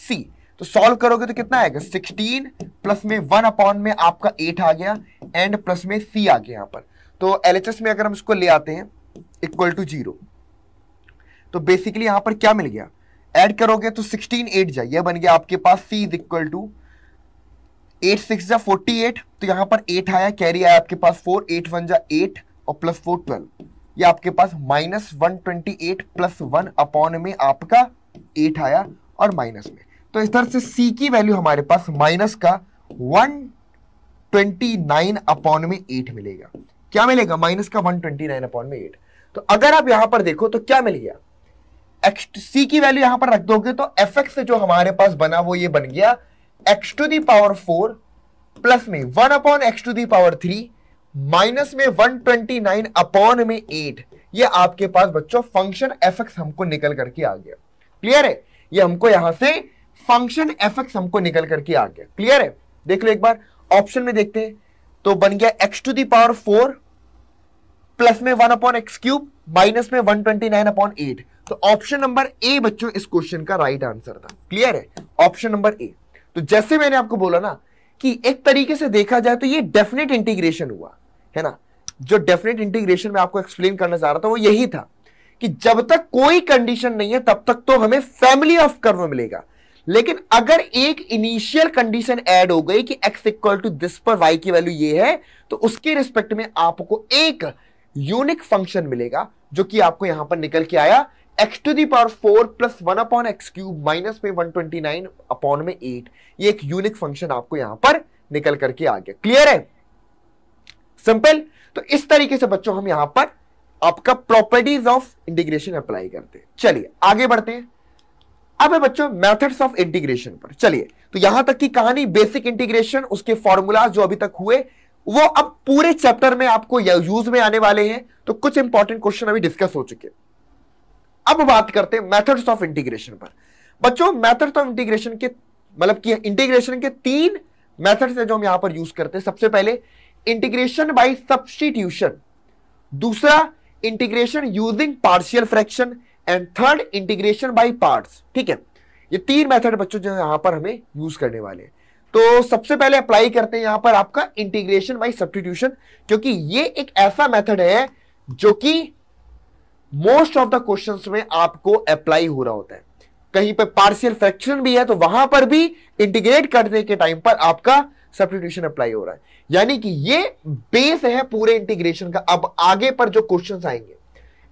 सी तो सॉल्व करोगे तो कितना आएगा सिक्सटीन प्लस में वन अपॉन में आपका एट आ गया एंड प्लस में सी आ गया यहां पर तो एलएचएस में अगर हम इसको ले आते हैं इक्वल टू जीरो तो बेसिकली यहां पर क्या मिल गया एड करोगे तो सिक्सटीन एट जाइए बन गया आपके पास c is equal to eight six जा फोर्टी एट तो यहां पर एट आया कैरी आया आपके पास फोर एट वन जा एट और प्लस फोर ट्वेल्व ये आपके पास minus one twenty eight plus one upon में आपका एट आया और माइनस में तो इस तरह से सी की वैल्यू हमारे पास माइनस का वन ट्वेंटी नाइन अपॉन में एट मिलेगा क्या मिलेगा माइनस का वन ट्वेंटी नाइन अपॉन में एट तो अगर आप यहां पर देखो तो क्या मिल गया एक्स सी की वैल्यू यहां पर रख दोगे तो एफ एक्स जो हमारे पास बना वो ये बन गया x to the power four plus में one upon x to the power three minus में वन ट्वेंटी नाइन अपॉन में एट ये आपके पास बच्चों फंक्शन एफ एक्स हमको निकल करके आ गया क्लियर है ये हमको यहां से फंक्शन एफ एक्स हमको निकल करके आ गया क्लियर है देख लो एक बार ऑप्शन में देखते हैं तो बन गया x to the power four plus में one upon x cube minus में one twenty nine upon eight तो ऑप्शन नंबर ए बच्चों इस क्वेश्चन का राइट आंसर था क्लियर है ऑप्शन नंबर ए तो जैसे मैंने आपको बोला ना कि एक तरीके से देखा जाए तो ये डेफिनेट इंटीग्रेशन हुआ है ना जो डेफिनेट इंटीग्रेशन में आपको एक्सप्लेन करना चाह रहा था वो यही था कि जब तक कोई कंडीशन नहीं है तब तक तो हमें फैमिली ऑफ कर्व मिलेगा लेकिन अगर एक इनिशियल कंडीशन ऐड हो गई कि x इक्वल टू दिस पर y की वैल्यू ये है तो उसके रिस्पेक्ट में आपको एक यूनिक फंक्शन मिलेगा जो कि आपको यहां पर निकल के आया x to the power four plus one upon x cube minus में वन ट्वेंटी नाइन अपॉन में एट ये एक यूनिक फंक्शन आपको यहां पर निकल करके आ गया क्लियर है सिंपल तो इस तरीके से बच्चों हम यहां पर आपका प्रॉपर्टीज ऑफ इंटीग्रेशन अप्लाई करते हैं चलिए आगे बढ़ते हैं अब है बच्चों मेथड्स ऑफ इंटीग्रेशन पर चलिए तो यहां तक की कहानी बेसिक इंटीग्रेशन उसके फॉर्मूलाज जो अभी तक हुए वो अब पूरे चैप्टर में आपको यूज में आने वाले हैं तो कुछ इंपॉर्टेंट क्वेश्चन अभी डिस्कस हो चुके हैं अब बात करते हैं मेथड्स ऑफ इंटीग्रेशन पर बच्चों मेथड्स ऑफ इंटीग्रेशन के मतलब कि इंटीग्रेशन के तीन मेथड्स हैं जो हम यहां पर यूज करते हैं सबसे पहले इंटीग्रेशन बाय सब्सटीट्यूशन दूसरा integration using partial fraction and third integration by parts ठीक है ये तीन मेथड बच्चों जो यहां पर हमें यूज करने वाले हैं तो सबसे पहले अप्लाई करते हैं यहां पर आपका इंटीग्रेशन बाय सब्सटीट्यूशन क्योंकि ये एक ऐसा मेथड है जो कि मोस्ट ऑफ द क्वेश्चन में आपको अप्लाई हो रहा होता है कहीं पर पार्सियल फ्रैक्शन भी है तो वहां पर भी इंटीग्रेट करने के टाइम पर आपका सब्सिट्यूशन अप्लाई हो रहा है यानी कि ये बेस है पूरे इंटीग्रेशन का अब आगे पर जो क्वेश्चन आएंगे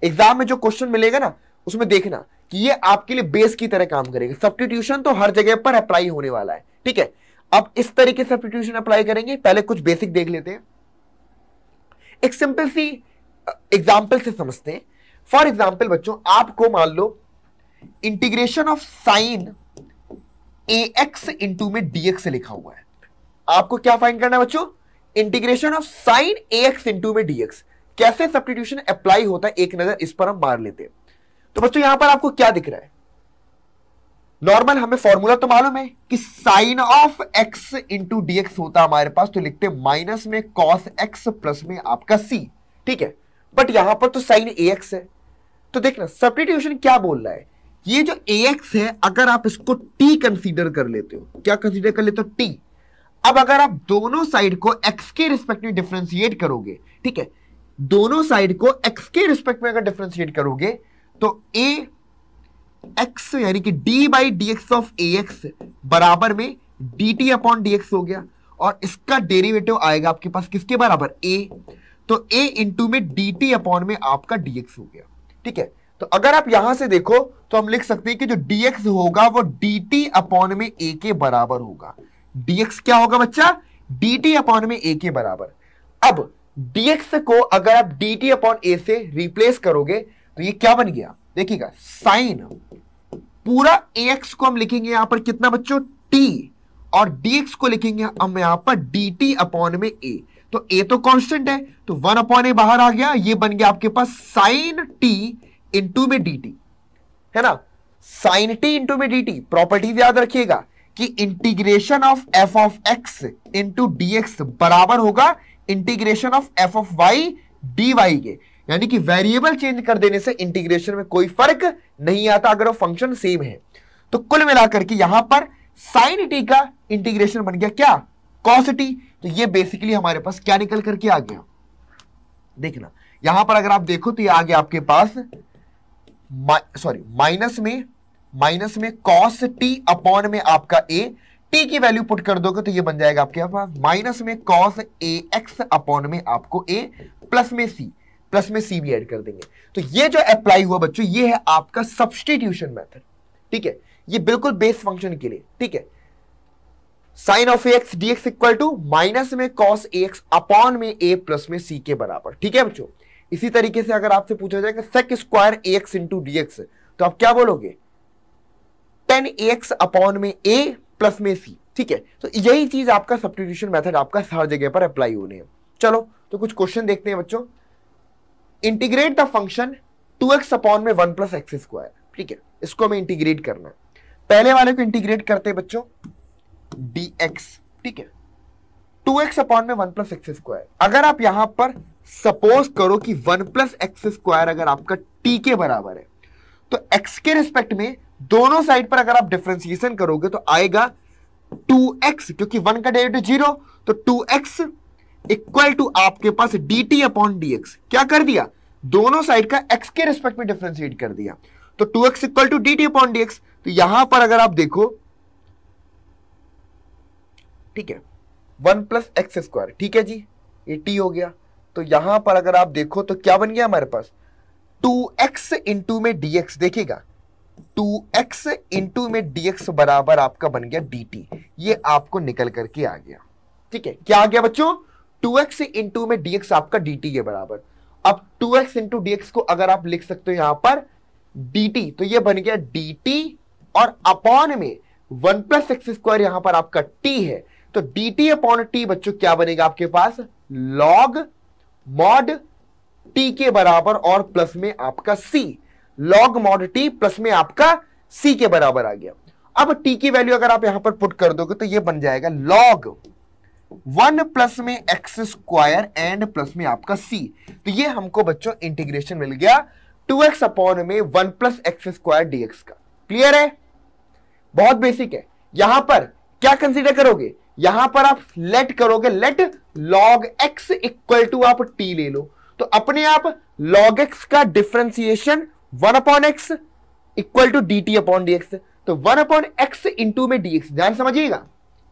एग्जाम में जो क्वेश्चन मिलेगा ना उसमें देखना कि ये आपके लिए बेस की तरह काम करेगा सब्सटीट्यूशन तो हर जगह पर अप्लाई होने वाला है ठीक है अब इस तरीके से सब्सटीट्यूशन अप्लाई करेंगे पहले कुछ बेसिक देख लेते हैं एक सिंपल सी एग्जाम्पल से समझते हैं फॉर एग्जाम्पल बच्चों आपको मान लो integration of sine a x into में डीएक्स लिखा हुआ है आपको क्या फाइन करना है बच्चों integration of sine a x into में डीएक्स कैसे सब्सटीट्यूशन अप्लाई होता है एक नजर इस पर हम मार लेते हैं तो बच्चों यहां पर आपको क्या दिख रहा है नॉर्मल हमें फॉर्मूला तो मालूम है कि sine of x into dx होता हमारे पास तो लिखते माइनस में कॉस एक्स प्लस में आपका सी ठीक है बट यहां पर तो साइन ए एक्स है तो देखना सब्टीट्यूशन क्या बोल रहा है ये जो ए एक्स है अगर आप इसको टी कंसीडर कर लेते हो क्या कंसीडर कर लेते हो टी अब अगर आप दोनों साइड को एक्स के रिस्पेक्ट में डिफ्रेंशिएट करोगे ठीक है दोनों साइड को एक्स के रिस्पेक्ट में अगर डिफ्रेंसिएट करोगे तो ए एक्स यानी कि d by D x of a x बराबर में D t upon d x हो गया और इसका डेरिवेटिव आएगा आपके पास किसके बराबर ए तो ए इंटू में डी टी अपॉन में आपका डीएक्स हो गया ठीक है तो अगर आप यहां से देखो तो हम लिख सकते हैं कि जो dx होगा वो dt अपॉन में ए के बराबर होगा dx क्या होगा बच्चा dt अपॉन में ए के बराबर अब dx को अगर आप dt अपॉन ए से रिप्लेस करोगे तो ये क्या बन गया देखिएगा साइन पूरा ax को हम लिखेंगे यहां पर कितना बच्चों t और dx को लिखेंगे हम यहां पर dt अपॉन में ए तो ए तो कांस्टेंट है तो वन अपॉन ए बाहर आ गया ये बन गया आपके पास साइन टी इंटू में डी टी है ना साइन टी इंटू में डी टी प्रॉपर्टीज याद रखिएगा कि integration of f of x into D x बराबर होगा integration of f of y d y के यानी कि वेरिएबल चेंज कर देने से इंटीग्रेशन में कोई फर्क नहीं आता अगर वो फंक्शन सेम है तो कुल मिलाकर के यहां पर साइन टी का इंटीग्रेशन बन गया क्या कॉस टी तो ये बेसिकली हमारे पास क्या निकल करके आ गया देखना यहां पर अगर आप देखो तो ये आ गया आपके पास सॉरी माइनस में माइनस में कॉस टी अपॉन में आपका ए टी की वैल्यू पुट कर दोगे तो ये बन जाएगा आपके पास माइनस में कॉस ए एक्स अपॉन में आपको ए प्लस में सी प्लस में सी भी एड कर देंगे तो ये जो अप्लाई हुआ बच्चों ये है आपका सब्सटीट्यूशन मेथड ठीक है ये बिल्कुल बेस फंक्शन के लिए ठीक है sine of x D x equal to minus में कॉस ए एक्स अपॉन में ए प्लस में सी के बराबर ठीक है बच्चों इसी तरीके से अगर आपसे पूछा जाए कि sec square a x into D x तो आप क्या बोलोगे टेन ए एक्स अपॉन में ए प्लस में सी ठीक है तो यही चीज आपका सब्सटीट्यूशन मेथड आपका हर जगह पर अप्लाई होने है चलो तो कुछ क्वेश्चन देखते हैं बच्चों integrate the function two x upon में वन प्लस एक्स स्क्वायर ठीक है इसको हमें इंटीग्रेट करना है पहले वाले को इंटीग्रेट करते हैं बच्चों डी एक्स ठीक है टू एक्स अपॉन में वन प्लस एक्स स्क्वायर अगर आप यहां पर सपोज करो कि वन प्लस एक्स स्क्वायर अगर आपका टी के बराबर है तो एक्स के रिस्पेक्ट में दोनों साइड पर अगर आप डिफ्रेंसिएशन करोगे तो आएगा टू एक्स क्योंकि वन का डेरिवेटिव जीरो तो टू एक्स इक्वल टू आपके पास d t upon d x क्या कर दिया दोनों साइड का एक्स के रिस्पेक्ट में डिफ्रेंसिएट कर दिया तो two x equal to d t upon d x तो यहां पर अगर आप देखो ठीक है वन प्लस एक्स स्क्वायर ठीक है जी ये टी हो गया तो यहां पर अगर आप देखो तो क्या बन गया हमारे पास टू एक्स इंटू में डी एक्स देखिएगा टू एक्स इंटू में डी एक्स बराबर आपका बन गया डी टी ये आपको निकल करके आ गया ठीक है क्या आ गया बच्चों टू एक्स इंटू में डी एक्स आपका डी टी के बराबर अब two x into D x को अगर आप लिख सकते हो यहां पर डी टी तो ये बन गया डी टी और अपॉन में वन प्लस एक्स स्क्वायर यहां पर आपका टी है तो डी टी अपॉन टी बच्चों क्या बनेगा आपके पास लॉग मॉड टी के बराबर और प्लस में आपका c log mod t plus में आपका सी के बराबर आ गया अब टी की वैल्यू अगर आप यहां पर पुट कर दोगे तो ये बन जाएगा लॉग वन प्लस में एक्स स्क्वायर एंड प्लस में आपका सी तो ये हमको बच्चों इंटीग्रेशन मिल गया टू एक्स अपॉन में one plus x square dx का क्लियर है बहुत बेसिक है यहां पर क्या कंसीडर करोगे यहां पर आप लेट करोगे let log x equal to आप टी ले लो तो अपने आप लॉग एक्स का differentiation one upon x equal to d t upon d x तो वन अपॉन एक्स इंटू में डी एक्स ध्यान समझिएगा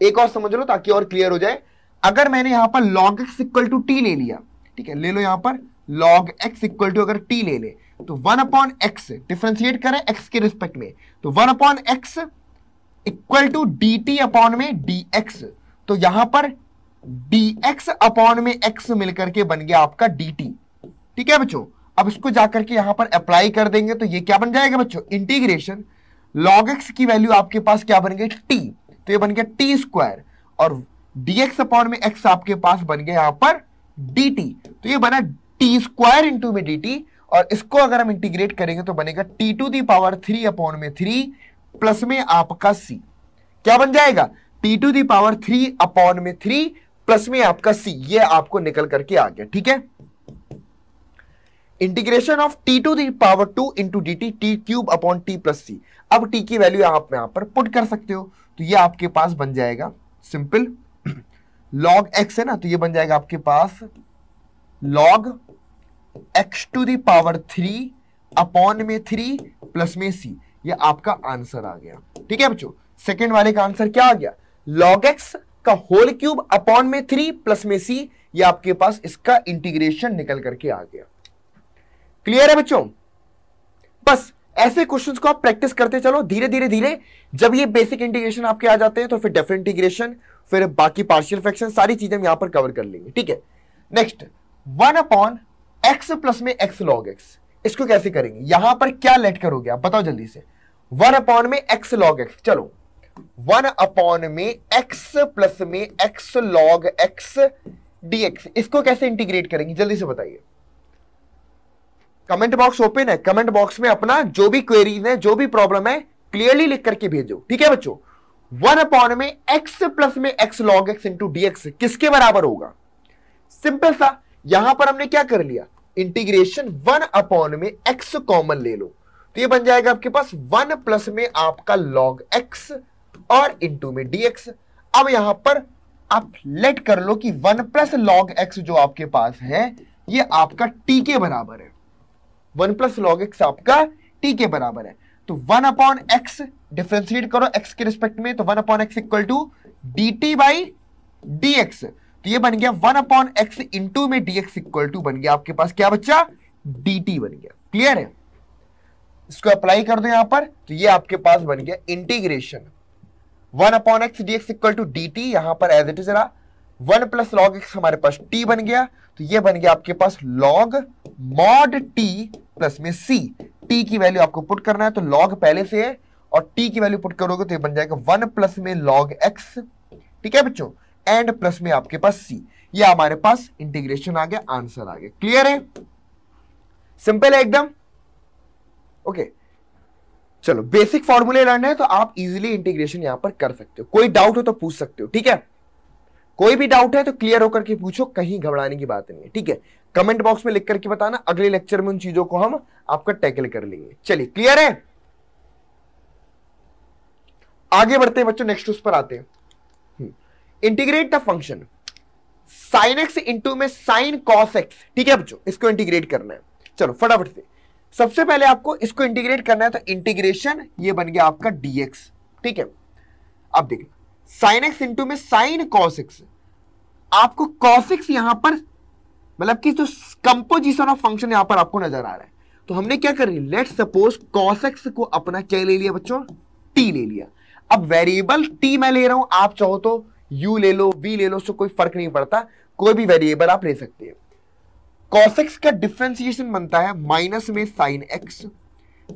एक और समझ लो ताकि और क्लियर हो जाए अगर मैंने यहां पर log x equal to t ले लिया ठीक है ले लो यहां पर लॉग एक्स इक्वल टू अगर टी ले ले तो वन अपॉन एक्स डिफ्रेंसिएट करें एक्स के रिस्पेक्ट में तो one upon x equal to d t upon में डी एक्स तो यहां पर डी एक्स अपॉन में एक्स मिलकर के बन गया आपका डी टी ठीक है बच्चों अब इसको जाकर के यहां पर अप्लाई कर देंगे तो ये क्या बन जाएगा बच्चों इंटीग्रेशन लॉग एक्स की वैल्यू आपके पास क्या बन गई टी तो ये बन गया टी स्क्वायर और डी एक्स अपॉन में एक्स आपके पास बन गया यहां पर डी टी तो ये बना टी स्क्वायर इंटू में डी टी और इसको अगर हम इंटीग्रेट करेंगे तो बनेगा T to the power three upon में थ्री प्लस में आपका सी क्या बन जाएगा T to the power three upon में थ्री प्लस में आपका सी ये आपको निकल करके आ गया ठीक है integration of t to the power two into d t t cube upon t plus c अब टी की वैल्यू आप यहां पर पुट कर सकते हो तो ये आपके पास बन जाएगा सिंपल लॉग एक्स है ना तो ये बन जाएगा आपके पास log x to the power three upon में थ्री प्लस में सी ये आपका आंसर आ गया ठीक है बच्चों सेकेंड वाले का आंसर क्या आ गया लॉग एक्स का होल क्यूब अपॉन में थ्री प्लस में सी ये आपके पास इसका इंटीग्रेशन निकल करके आ गया क्लियर है बच्चों बस ऐसे क्वेश्चंस को आप प्रैक्टिस करते चलो धीरे धीरे धीरे जब ये बेसिक इंटीग्रेशन आपके आ जाते हैं तो फिर डेफिनेट इंटीग्रेशन फिर बाकी पार्शियल फ्रैक्शन सारी चीजें हम यहां पर कवर कर लेंगे ठीक है next one upon x plus में एक्स लॉग एक्स इसको कैसे करेंगे यहां पर क्या लेट करोगे आप बताओ जल्दी से वन अपॉन में एक्स लॉग एक्स चलो वन अपॉन में एक्स प्लस में एक्स लॉग एक्स डीएक्स इसको कैसे इंटीग्रेट करेंगे जल्दी से बताइए कमेंट बॉक्स ओपन है कमेंट बॉक्स में अपना जो भी क्वेरीज है जो भी प्रॉब्लम है क्लियरली लिख करके भेजो ठीक है बच्चों वन अपॉन में एक्स प्लस में x log x into dx किसके बराबर होगा सिंपल सा यहां पर हमने क्या कर लिया इंटीग्रेशन वन अपॉन में एक्स कॉमन ले लो तो ये बन जाएगा आपके पास वन प्लस में आपका लॉग एक्स और इंटू में डीएक्स अब यहां पर आप लेट कर लो कि वन प्लस लॉग एक्स जो आपके पास है ये आपका टी के बराबर है वन प्लस लॉग एक्स आपका टी के बराबर है तो वन अपॉन एक्स डिफ्रेंशिएट करो एक्स के रिस्पेक्ट में तो one upon x equal to d t by D x तो ये बन गया वन अपॉन एक्स इंटू में dx इक्वल टू बन गया आपके पास क्या बच्चा dt बन गया क्लियर है इसको अप्लाई कर दो यहां पर तो ये आपके पास बन गया integration one upon x D x equal to d t यहां पर एज इट इज रहा वन प्लस लॉग एक्स हमारे पास टी बन गया तो ये बन गया आपके पास लॉग मॉड टी प्लस में सी टी की वैल्यू आपको पुट करना है तो लॉग पहले से है और टी की वैल्यू पुट करोगे तो ये बन जाएगा वन प्लस में लॉग एक्स ठीक है बच्चों एंड प्लस में आपके पास सी ये हमारे पास इंटीग्रेशन आ गया आंसर आ गया क्लियर है सिंपल है एकदम ओके okay. चलो बेसिक फॉर्मूले लर्न है तो आप इजीली इंटीग्रेशन यहां पर कर सकते हो कोई डाउट हो तो पूछ सकते हो ठीक है कोई भी डाउट है तो क्लियर होकर के पूछो कहीं घबराने की बात नहीं है ठीक है कमेंट बॉक्स में लिख करके बताना अगले लेक्चर में उन चीजों को हम आपका टैकल कर लेंगे चलिए क्लियर है आगे बढ़ते हैं बच्चों नेक्स्ट उस पर आते हैं integrate the function sine x into में साइन कॉस एक्स ठीक है बच्चों इसको इंटीग्रेट करना है चलो फटाफट से सबसे पहले आपको इसको इंटीग्रेट करना है तो इंटीग्रेशन ये बन गया आपका डीएक्स ठीक है अब देखिए साइन एक्स इंटू में साइन कॉस एक्स आपको कॉस एक्स यहां पर मतलब कि जो कंपोजिशन ऑफ फंक्शन यहां पर आपको नजर आ रहा है तो हमने क्या कर लिया लेट सपोज कॉस एक्स को अपना क्या ले लिया बच्चों टी ले लिया अब वेरिएबल टी मैं ले रहा हूं आप चाहो तो यू ले लो वी ले लो उससे कोई फर्क नहीं पड़ता कोई भी वेरिएबल आप ले सकते हैं कॉसेक्स का डिफ्रेंसिएशन बनता है माइनस में sign x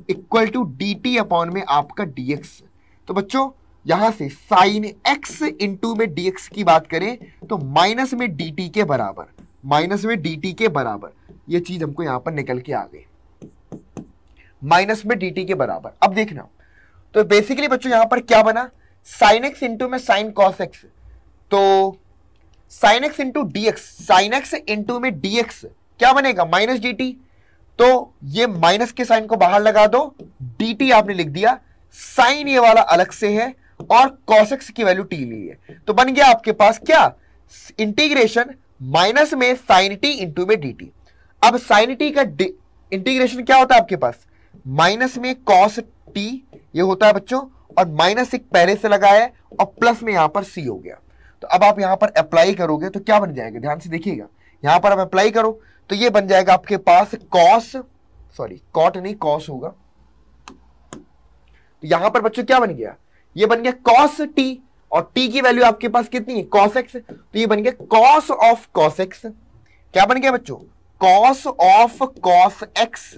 equal to d t upon में आपका डी एक्स तो बच्चों यहां से साइन एक्स इंटू में डी एक्स की बात करें तो माइनस में डी टी के बराबर माइनस में डी टी के बराबर ये चीज हमको यहां पर निकल के आ गई माइनस में डी टी के बराबर अब देखना तो बेसिकली बच्चों यहां पर क्या बना साइन एक्स इंटू में साइन कॉस एक्स तो sine x into D x sine x into में डी एक्स क्या बनेगा माइनस डी टी तो ये माइनस के साइन को बाहर लगा दो डी टी आपने लिख दिया साइन ये वाला अलग से है और कॉसेक्स की वैल्यू टी ली है तो बन गया आपके पास क्या इंटीग्रेशन माइनस में साइन टी इंटू में डी टी अब साइन टी का इंटीग्रेशन क्या होता है आपके पास माइनस में कॉस टी ये होता है बच्चों और माइनस एक पहले से लगा है और प्लस में यहां पर सी हो गया तो अब आप यहाँ पर अप्लाई करोगे तो क्या बन जाएगा ध्यान से देखिएगा यहाँ पर आप अप्लाई करो तो ये बन जाएगा आपके पास कॉस सॉरी कॉट नहीं कॉस होगा तो यहां पर बच्चों क्या बन गया ये बन गया कॉस टी और टी की वैल्यू आपके पास कितनी है कॉस एक्स तो ये बन गया कॉस ऑफ कॉस एक्स क्या बन गया बच्चों कॉस ऑफ कॉस एक्स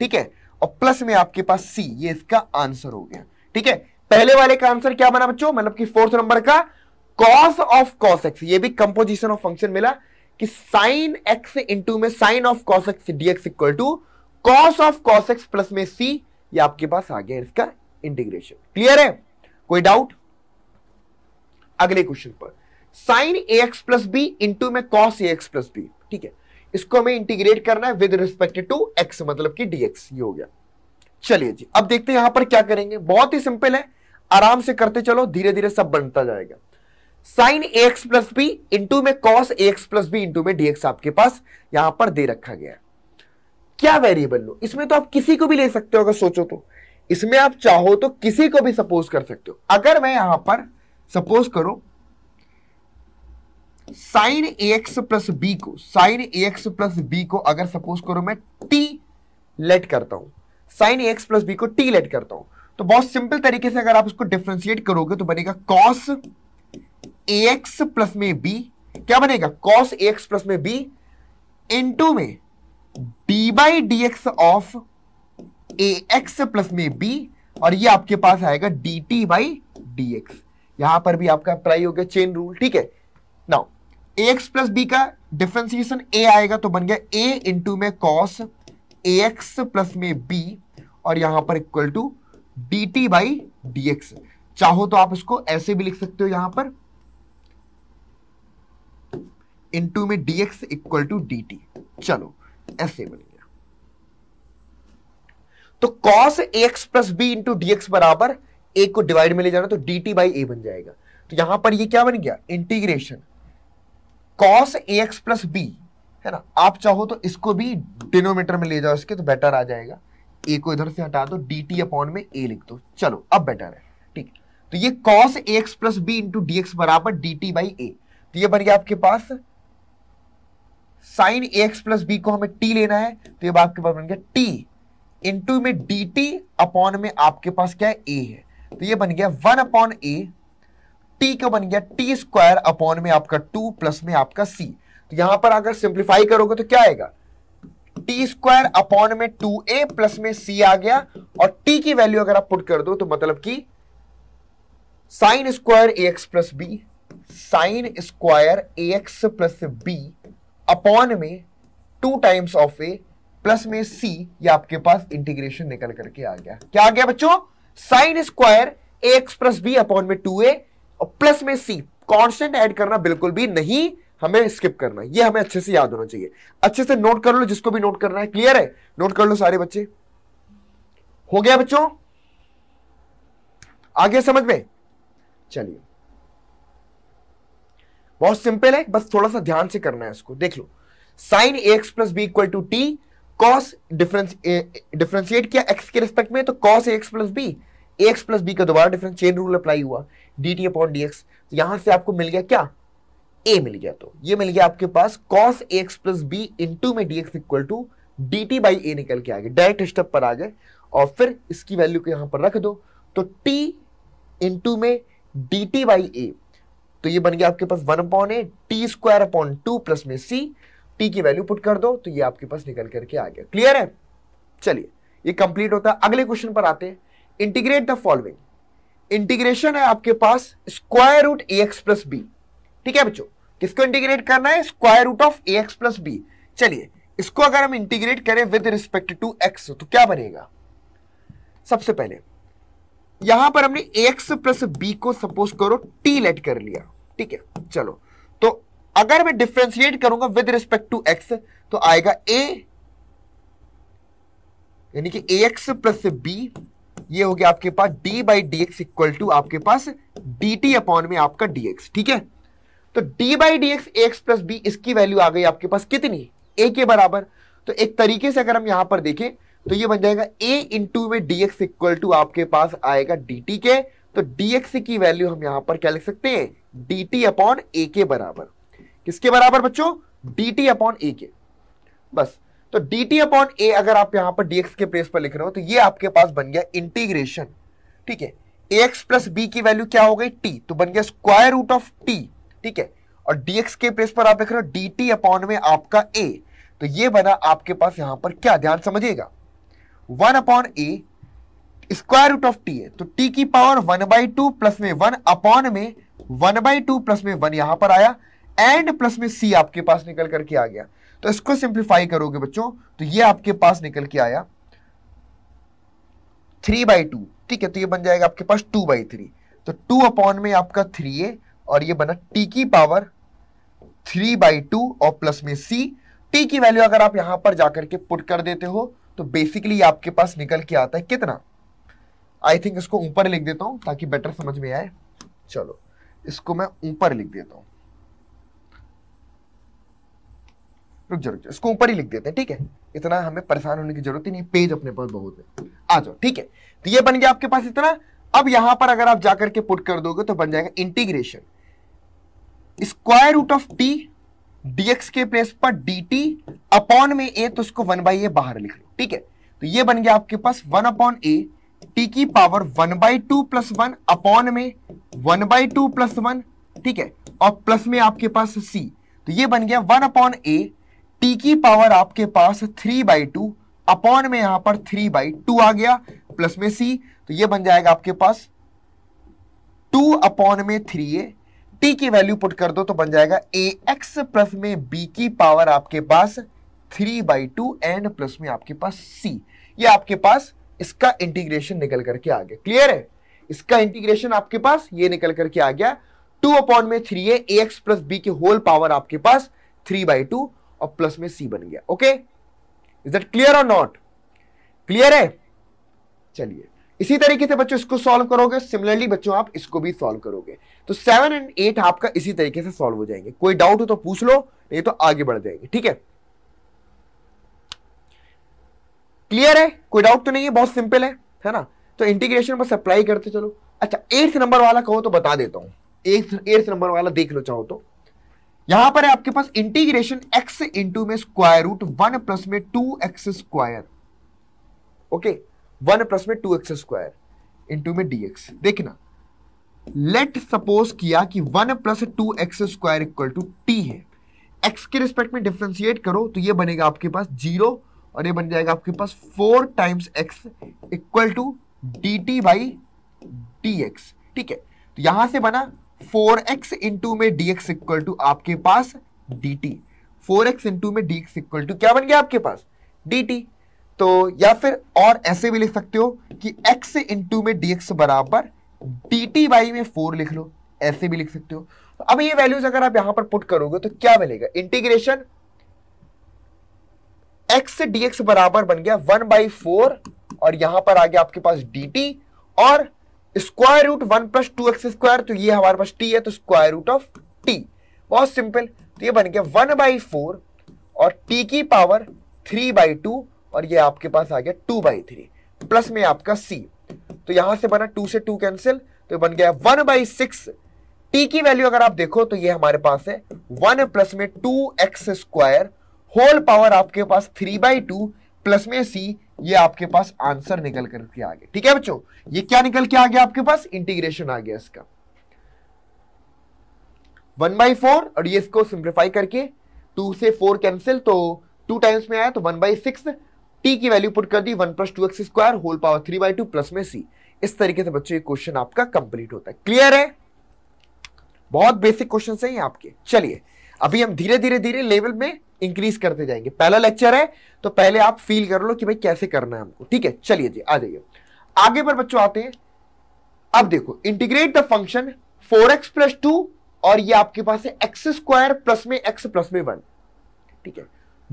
ठीक है और प्लस में आपके पास सी ये इसका आंसर हो गया ठीक है पहले वाले का आंसर क्या बना बच्चों मतलब कि फोर्थ नंबर का कॉस ऑफ कॉस एक्स ये भी कंपोजिशन ऑफ फंक्शन मिला कि साइन एक्स इंटू में sine of cos x D x equal to cos of cos x plus में सी ये आपके पास आ गया इसका इंटीग्रेशन क्लियर है कोई डाउट अगले क्वेश्चन पर sine a x plus b into में cos a x plus b ठीक है इसको हमें इंटीग्रेट करना है विद रिस्पेक्ट टू एक्स मतलब कि डीएक्स ये हो गया चलिए जी अब देखते हैं यहां पर क्या करेंगे बहुत ही सिंपल है आराम से करते चलो धीरे धीरे सब बनता जाएगा sine a x plus b into में cos a x plus b into में डीएक्स आपके पास यहां पर दे रखा गया है क्या वेरिएबल लो इसमें तो आप किसी को भी ले सकते हो अगर सोचो तो इसमें आप चाहो तो किसी को भी सपोज कर सकते हो अगर मैं यहां पर सपोज करो sine a x plus b को sine a x plus b को अगर सपोज करो मैं टी लेट करता हूं sine a x plus b को टी लेट करता हूं तो बहुत सिंपल तरीके से अगर आप उसको डिफ्रेंशिएट करोगे तो बनेगा कॉस ए एक्स प्लस में बी क्या बनेगा कॉस ए एक्स प्लस में बी इंटू में d by D x of a x plus में बी और ये आपके पास आएगा d t by D x यहां पर भी आपका अप्लाई हो गया चेन रूल ठीक है now a x plus b का डिफ्रेंसिएशन ए आएगा तो बन गया ए इंटू में कॉस ए एक्स प्लस में बी और यहां पर equal to d t by D x चाहो तो आप इसको ऐसे भी लिख सकते हो यहां पर इनटू में d x equal to d t चलो ऐसे बन गया तो cos a x plus b into D x बराबर ए को डिवाइड में ले जाना तो डी टी बाई ए बन जाएगा तो यहां पर ये क्या बन गया integration cos a x plus b है ना आप चाहो तो इसको भी डिनोमीटर में ले जाओ इसके तो बेटर आ जाएगा ए को इधर से हटा दो डी टी अपॉन में ए लिख दो चलो अब बेटर है ठीक तो ये cos a x plus b into D x बराबर डी टी बाई ए तो ये बन गया आपके पास sine a x plus b को हमें टी लेना है तो ये आपके पास बन गया टी इंटू में डी टी अपॉन में आपके पास क्या है ए है तो ये बन गया वन अपॉन ए टी का बन गया टी स्क्वायर अपॉन में आपका टू प्लस में आपका सी तो यहां पर अगर सिंप्लीफाई करोगे तो क्या आएगा टी स्क्वायर अपॉन में टू ए प्लस में सी आ गया और टी की वैल्यू अगर आप पुट कर दो तो मतलब कि sine square a x plus b sine square a x plus b upon में two times of a plus में सी ये आपके पास इंटीग्रेशन निकल करके आ गया क्या आ गया बच्चों sine square a x plus b upon में टू ए और प्लस में सी कॉन्स्टेंट ऐड करना बिल्कुल भी नहीं हमें स्किप करना ये हमें अच्छे से याद होना चाहिए अच्छे से नोट कर लो जिसको भी नोट करना है क्लियर है नोट कर लो सारे बच्चे हो गया बच्चों आगे समझ में चलिए बहुत सिंपल है बस थोड़ा सा ध्यान से करना है इसको देख लो sine a x plus b equal to t cos difference differentiate किया एक्स के रिस्पेक्ट में तो cos a x plus b a x plus b का दोबारा डिफरेंस चेन रूल अप्लाई हुआ d t upon d x यहां से आपको मिल गया क्या ए मिल गया तो ये मिल गया आपके पास cos a x plus b into में d x equal to d t by a निकल के आ गए डायरेक्ट स्टेप पर आ गए और फिर इसकी वैल्यू को यहां पर रख दो तो टी इंटू में डी टी बाई ए तो ये बन गया आपके पास one upon a t square upon two plus में सी टी की वैल्यू पुट कर दो तो ये आपके पास निकल करके आ गया क्लियर है चलिए ये कंप्लीट होता है अगले क्वेश्चन पर आते हैं इंटीग्रेट द फॉलोइंग इंटीग्रेशन है आपके पास square root a x plus b ठीक है बच्चों किसको इंटीग्रेट करना है square root of a x plus b चलिए इसको अगर हम इंटीग्रेट करें विद रिस्पेक्ट टू एक्स तो क्या बनेगा सबसे पहले यहां पर हमने एक्स प्लस बी को सपोज करो टी लेट कर लिया ठीक है चलो तो अगर मैं डिफ्रेंशिएट करूंगा विद रिस्पेक्ट टू एक्स तो आएगा a यानी कि ax एक्स प्लस बी ये हो गया आपके पास d by D x equal to आपके पास डी टी अपॉन में आपका dx ठीक है तो d by D x x plus b इसकी वैल्यू आ गई आपके पास कितनी ए के बराबर तो एक तरीके से अगर हम यहां पर देखें तो ये बन जाएगा a इंटू में डी एक्स इक्वल टू आपके पास आएगा डी टी के तो डी एक्स की वैल्यू हम यहां पर क्या लिख सकते हैं डी टी अपॉन ए के बराबर किसके बराबर बच्चों डी टी अपॉन ए के बस तो डी टी अपॉन ए अगर आप यहां पर डी एक्स के प्लेस पर लिख रहे हो तो ये आपके पास बन गया इंटीग्रेशन ठीक है ए एक्स प्लस बी की वैल्यू क्या हो गई टी तो बन गया स्क्वायर रूट ऑफ टी ठीक है और डीएक्स के प्लेस पर आप लिख रहे हो डी टी अपॉन में आपका ए तो ये बना आपके पास यहां पर क्या ध्यान समझिएगा one upon a square root of t है तो टी की power one by two plus में वन अपॉन में वन बाई टू प्लस में वन यहां पर आया एंड प्लस में सी आपके पास निकल करके आ गया तो इसको सिंप्लीफाई करोगे बच्चों तो ये आपके पास निकल के आया थ्री बाई टू ठीक है तो ये बन जाएगा आपके पास टू बाई थ्री तो टू अपॉन में आपका थ्री ए और ये बना टी की पावर थ्री बाई टू और प्लस में सी टी की वैल्यू अगर आप यहां पर जाकर के पुट कर देते हो तो बेसिकली आपके पास निकल के आता है कितना आई थिंक इसको ऊपर लिख देता हूं ताकि बेटर समझ में आए चलो इसको मैं ऊपर लिख देता हूं रुक जा रुक जाओ इसको ऊपर ही लिख देते हैं ठीक है इतना हमें परेशान होने की जरूरत ही नहीं पेज अपने पास बहुत है आ जाओ ठीक है तो ये बन गया आपके पास इतना अब यहां पर अगर आप जाकर के पुट कर दोगे तो बन जाएगा integration square root of t dx के प्लेस पर डी टी अपॉन में ए तो उसको वन बाई ए बाहर लिख लो ठीक है तो ये बन गया आपके पास वन अपॉन ए टी की power one by two plus one upon में one by two plus one ठीक है और प्लस में आपके पास सी तो ये बन गया वन अपॉन ए टी की पावर आपके पास थ्री बाई टू अपॉन में यहां पर थ्री बाई टू आ गया प्लस में सी तो ये बन जाएगा आपके पास टू अपॉन में थ्री ए टी की वैल्यू पुट कर दो तो बन जाएगा ए एक्स प्लस में बी की पावर आपके पास three by two n plus में आपके पास सी ये आपके पास इसका इंटीग्रेशन निकल करके आ गया क्लियर है इसका इंटीग्रेशन आपके पास ये निकल करके आ गया टू अपॉन में थ्री है ए एक्स प्लस बी के होल पावर आपके पास थ्री बाई टू और प्लस में सी बन गया ओके इज दट क्लियर और नॉट क्लियर है चलिए इसी तरीके से बच्चों इसको सॉल्व करोगे सिमिलरली बच्चों आप इसको भी सॉल्व करोगे तो सेवन एंड एट आपका इसी तरीके से सॉल्व हो जाएंगे कोई डाउट हो तो पूछ लो नहीं तो आगे बढ़ जाएंगे ठीक है क्लियर है कोई डाउट तो नहीं है बहुत सिंपल है है ना तो इंटीग्रेशन बस अप्लाई करते चलो अच्छा एट्थ नंबर वाला कहो तो बता देता हूं एट्थ नंबर वाला देख लो चाहो तो यहां पर है आपके पास इंटीग्रेशन एक्स इंटू में स्क्वायर रूट वन प्लस में two x square okay one plus में टू एक्स स्क्वायर इंटू में डी एक्स देखना लेट सपोज किया कि one plus two x square equal to t है एक्स के रिस्पेक्ट में डिफ्रेंशिएट करो तो ये बनेगा आपके पास जीरो और ये बन जाएगा आपके पास four times x equal to d t by D x ठीक है तो यहां से बना फोर एक्स इंटू में डी एक्स इक्वल टू आपके पास d t four x into में डी एक्स इक्वल टू क्या बन गया आपके पास डी टी तो या फिर और ऐसे भी लिख सकते हो कि x इंटू में डीएक्स बराबर डी टी बाई में फोर लिख लो ऐसे भी लिख सकते हो तो अब ये वैल्यूज अगर आप यहां पर पुट करोगे तो क्या मिलेगा इंटीग्रेशन एक्स डीएक्स बराबर बन गया वन बाई फोर और यहां पर आ गया आपके पास डी और square root one plus two x square तो ये हमारे पास टी है तो स्क्वायर रूट ऑफ टी बहुत सिंपल तो ये बन गया वन बाई फोर और टी की पावर थ्री बाई टू और ये आपके पास आ गया टू बाई थ्री प्लस में आपका सी तो यहां से बना टू से टू कैंसिल तो बन गया वन बाई सिक्स टी की वैल्यू अगर आप देखो तो ये हमारे पास है वन प्लस में two x square whole power आपके पास थ्री बाई टू प्लस में सी ये आपके पास आंसर निकल करके आ गया ठीक है बच्चों ये क्या निकल के आ गया आपके पास इंटीग्रेशन आ गया इसका वन बाई फोर और ये इसको सिंप्लीफाई करके टू से फोर कैंसिल तो टू टाइम्स में आया तो वन बाई सिक्स टी की वैल्यू पुट कर दी one plus two x square whole power three by two plus में सी इस तरीके से बच्चों ये क्वेश्चन आपका कंप्लीट होता है क्लियर है बहुत बेसिक क्वेश्चन है आपके चलिए अभी हम धीरे धीरे धीरे लेवल में इंक्रीज करते जाएंगे पहला लेक्चर है तो पहले आप फील कर लो कि भाई कैसे करना है हमको ठीक है चलिए जी आ जाइए आगे पर बच्चों आते हैं अब देखो integrate the function four x plus two और ये आपके पास है एक्स स्क्वायर प्लस में एक्स प्लस में वन ठीक है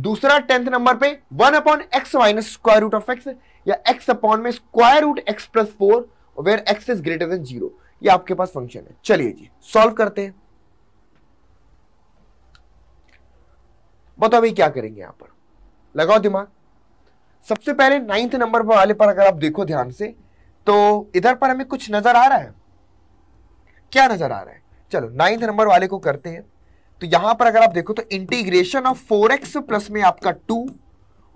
दूसरा टेंथ नंबर पे one upon x minus square root of x या एक्स अपॉन में square root x plus four where x is greater than zero आपके पास फंक्शन है चलिए जी सॉल्व करते हैं बताओ भाई क्या करेंगे यहां पर लगाओ दिमाग सबसे पहले नाइन्थ नंबर पर वाले पर अगर आप देखो ध्यान से तो इधर पर हमें कुछ नजर आ रहा है क्या नजर आ रहा है चलो नाइन्थ नंबर वाले को करते हैं तो यहां पर अगर आप देखो तो integration of four x plus में आपका टू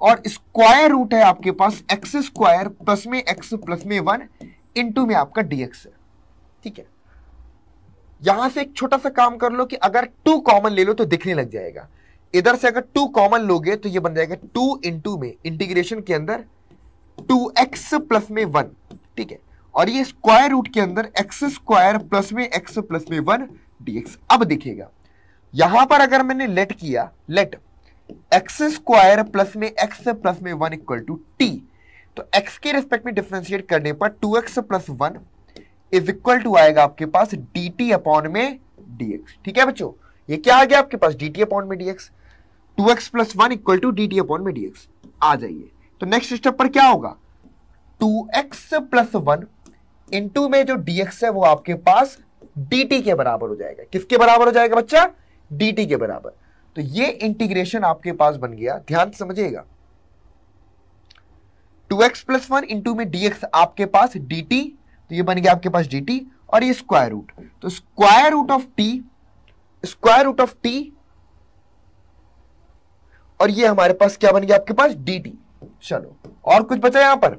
और स्क्वायर रूट है आपके पास एक्स स्क्वायर प्लस में एक्स प्लस में वन इंटू में आपका डीएक्स है ठीक है यहां से एक छोटा सा काम कर लो कि अगर टू कॉमन ले लो तो दिखने लग जाएगा इधर से अगर टू कॉमन लोगे तो ये बन जाएगा टू इंटू में इंटीग्रेशन के अंदर टू एक्स प्लस में वन ठीक है और ये स्क्वायर रूट के अंदर एक्स स्क्वायर प्लस में एक्स प्लस में वन डीएक्स अब दिखेगा यहां पर अगर मैंने लेट किया लेट एक्स स्क्वायर प्लस में एक्स प्लस में वन इक्वल टू टी तो एक्स के रेस्पेक्ट में डिफ्रेंशिएट करने पर two x plus one is equal to आएगा आपके पास डी टी अपॉन में डीएक्स ठीक है बच्चों ये क्या आ गया आपके पास डी टी अपॉन में dx two x plus one equal to d t upon में डी एक्स आ जाइए तो नेक्स्ट स्टेप पर क्या होगा two x plus one into में जो डी एक्स है वो आपके पास डी टी के बराबर हो जाएगा किसके बराबर हो जाएगा बच्चा डी टी के बराबर तो ये इंटीग्रेशन आपके पास बन गया ध्यान समझिएगा two x plus one into में डी एक्स आपके पास डी टी तो ये बन गया आपके पास डी टी और ये स्क्वायर रूट तो square root of t square root of t और ये हमारे पास क्या बन गया आपके पास डी टी चलो और कुछ बचा यहां पर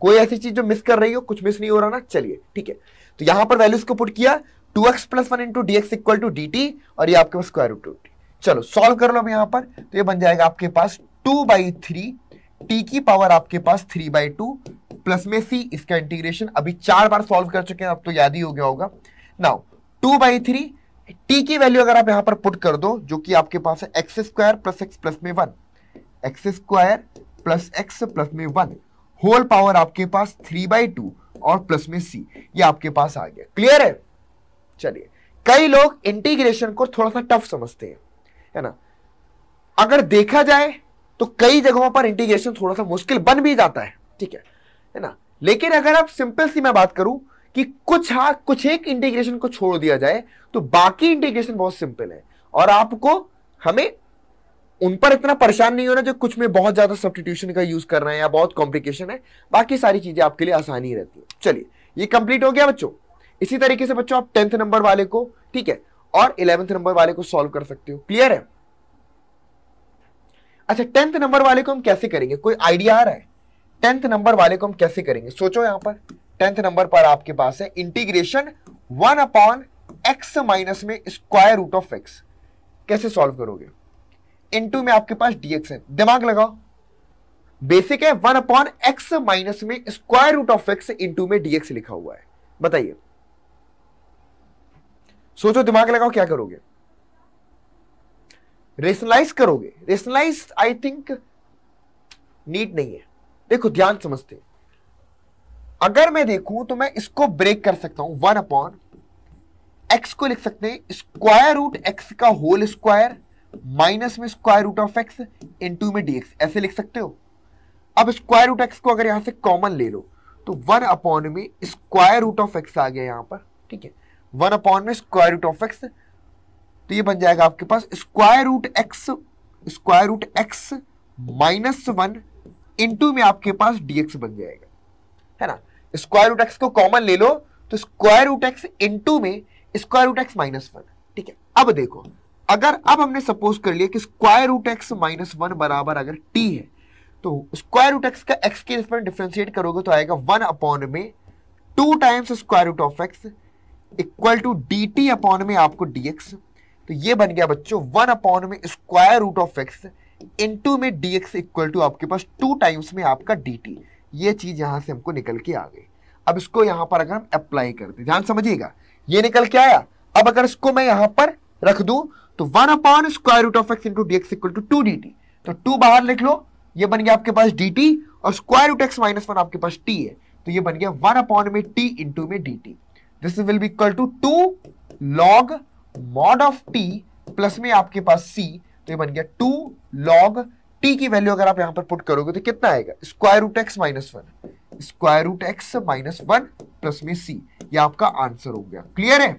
कोई ऐसी चीज जो मिस कर रही हो कुछ मिस नहीं हो रहा ना चलिए ठीक है तो यहां पर वैल्यूज को पुट किया 2x x plus one into D x equal to d और ये आपके पास स्क्वायर रूट टू टी चलो सॉल्व कर लो यहां पर तो ये बन जाएगा आपके पास 2 बाई थ्री टी की पावर आपके पास 3 बाई टू प्लस में सी इसका इंटीग्रेशन अभी चार बार सॉल्व कर चुके हैं अब तो याद ही हो गया होगा नाउ 2 बाई थ्री टी की वैल्यू अगर आप यहां पर पुट कर दो जो कि आपके पास है x square plus x plus में one x square plus x plus में वन होल पावर आपके पास थ्री बाई टू और प्लस में सी ये आपके पास आ गया क्लियर है चलिए कई लोग इंटीग्रेशन को थोड़ा सा टफ समझते हैं है ना अगर देखा जाए तो कई जगहों पर इंटीग्रेशन थोड़ा सा मुश्किल बन भी जाता है ठीक है है ना लेकिन अगर आप सिंपल सी मैं बात करूं कि कुछ हा कुछ एक इंटीग्रेशन को छोड़ दिया जाए तो बाकी इंटीग्रेशन बहुत सिंपल है और आपको हमें उन पर इतना परेशान नहीं होना जो कुछ में बहुत ज्यादा सब्सटीट्यूशन का यूज कर रहे हैं या बहुत कॉम्प्लिकेशन है बाकी सारी चीजें आपके लिए आसानी रहती है चलिए ये कंप्लीट हो गया बच्चों इसी तरीके से बच्चों आप टेंथ नंबर वाले को ठीक है और इलेवेंथ नंबर वाले को सॉल्व कर सकते हो क्लियर है अच्छा टेंथ नंबर वाले को हम कैसे करेंगे कोई आइडिया आ रहा है टेंथ नंबर वाले को हम कैसे करेंगे सोचो यहां पर टेंथ नंबर पर आपके पास है integration one upon x minus में स्क्वायर रूट ऑफ एक्स कैसे सॉल्व करोगे इनटू में आपके पास डीएक्स है दिमाग लगाओ बेसिक है वन अपॉन एक्स माइनस में square root of x into में डीएक्स लिखा हुआ है बताइए सोचो दिमाग लगाओ क्या करोगे रेशनलाइज करोगे रेशनलाइज आई थिंक नीट नहीं है देखो ध्यान समझते हैं अगर मैं देखूं तो मैं इसको ब्रेक कर सकता हूं वन अपॉन एक्स को लिख सकते हैं स्क्वायर रूट एक्स का होल स्क्वायर माइनस में square root of x into में डीएक्स ऐसे लिख सकते हो अब स्क्वायर रूट एक्स को अगर यहां से कॉमन ले लो तो वन अपॉन में स्क्वायर रूट ऑफ एक्स आ गया यहां पर ठीक है वन अपॉन में स्क्वायर रूट ऑफ एक्स तो ये बन जाएगा आपके पास square root x square root x minus one into में आपके पास डीएक्स बन जाएगा है ना स्क्वायर रूट एक्स को कॉमन ले लो तो स्क्वायर रूट एक्स इंटू में square root x minus one ठीक है अब देखो अगर अब हमने सपोज कर लिया कि square root x minus one बराबर अगर टी है तो स्क्वायर रूट एक्स का एक्स के रिस्पेक्ट डिफ्रेंशिएट करोगे तो आएगा वन अपॉन में two times square root of x equal to d t upon में आपको डी एक्स तो ये बन गया बच्चों वन अपॉन में square root of x into में डी एक्स इक्वल टू आपके पास टू टाइम्स में आपका डी टी है ये चीज़ यहां से हमको निकल के आ गई अब इसको यहां पर अगर हम अप्लाई करते ध्यान समझिएगा ये निकल के आया अब अगर इसको मैं यहां पर रख दू तो one upon square root of x into D x equal to two d t तो टू बाहर लिख लो ये बन गया आपके पास डी टी और square root x minus one आपके पास टी है तो ये बन गया वन अपॉन में टी इंटू में D t this will be equal to two log mod of t plus में आपके पास सी तो ये बन गया टू लॉग टी की वैल्यू अगर आप यहां पर पुट करोगे तो कितना आएगा square root x minus one square root x minus one plus में सी ये आपका आंसर हो गया क्लियर है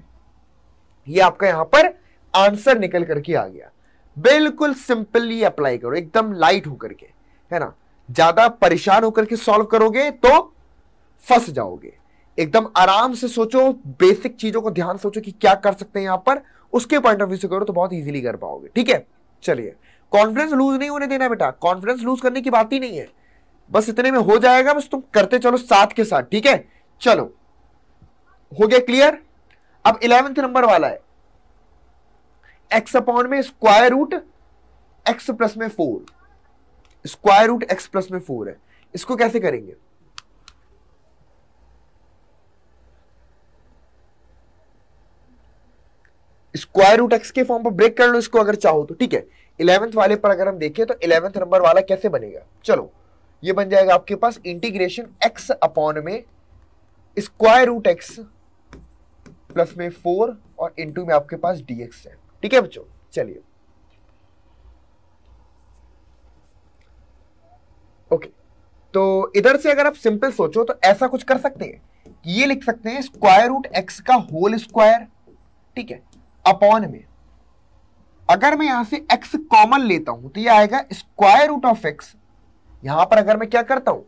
ये आपका यहां पर आंसर निकल करके आ गया बिल्कुल सिंपली अप्लाई करो एकदम लाइट होकर के है ना ज्यादा परेशान होकर के सॉल्व करोगे तो फंस जाओगे एकदम आराम से सोचो बेसिक चीजों को ध्यान सोचो कि क्या कर सकते हैं यहां पर उसके पॉइंट ऑफ व्यू से करो तो बहुत इजीली कर पाओगे ठीक है चलिए कॉन्फिडेंस लूज नहीं होने देना बेटा कॉन्फिडेंस लूज करने की बात ही नहीं है बस इतने में हो जाएगा बस तुम करते चलो साथ के साथ ठीक है चलो हो गया क्लियर अब इलेवेंथ नंबर वाला है एक्स अपॉन में स्क्वायर रूट एक्स प्लस में four square root x plus में फोर है इसको कैसे करेंगे स्क्वायर रूट एक्स के फॉर्म पर ब्रेक कर लो इसको अगर चाहो तो ठीक है इलेवेंथ वाले पर अगर हम देखें तो इलेवेंथ नंबर वाला कैसे बनेगा चलो ये बन जाएगा आपके पास इंटीग्रेशन एक्स अपॉन में स्क्वायर रूट एक्स प्लस में फोर और इंटू में आपके पास डीएक्स है ठीक है बच्चों चलिए ओके तो इधर से अगर आप सिंपल सोचो तो ऐसा कुछ कर सकते हैं ये लिख सकते हैं स्क्वायर रूट एक्स का होल स्क्वायर ठीक है अपॉन में अगर मैं यहां से एक्स कॉमन लेता हूं तो ये आएगा स्क्वायर रूट ऑफ एक्स यहां पर अगर मैं क्या करता हूं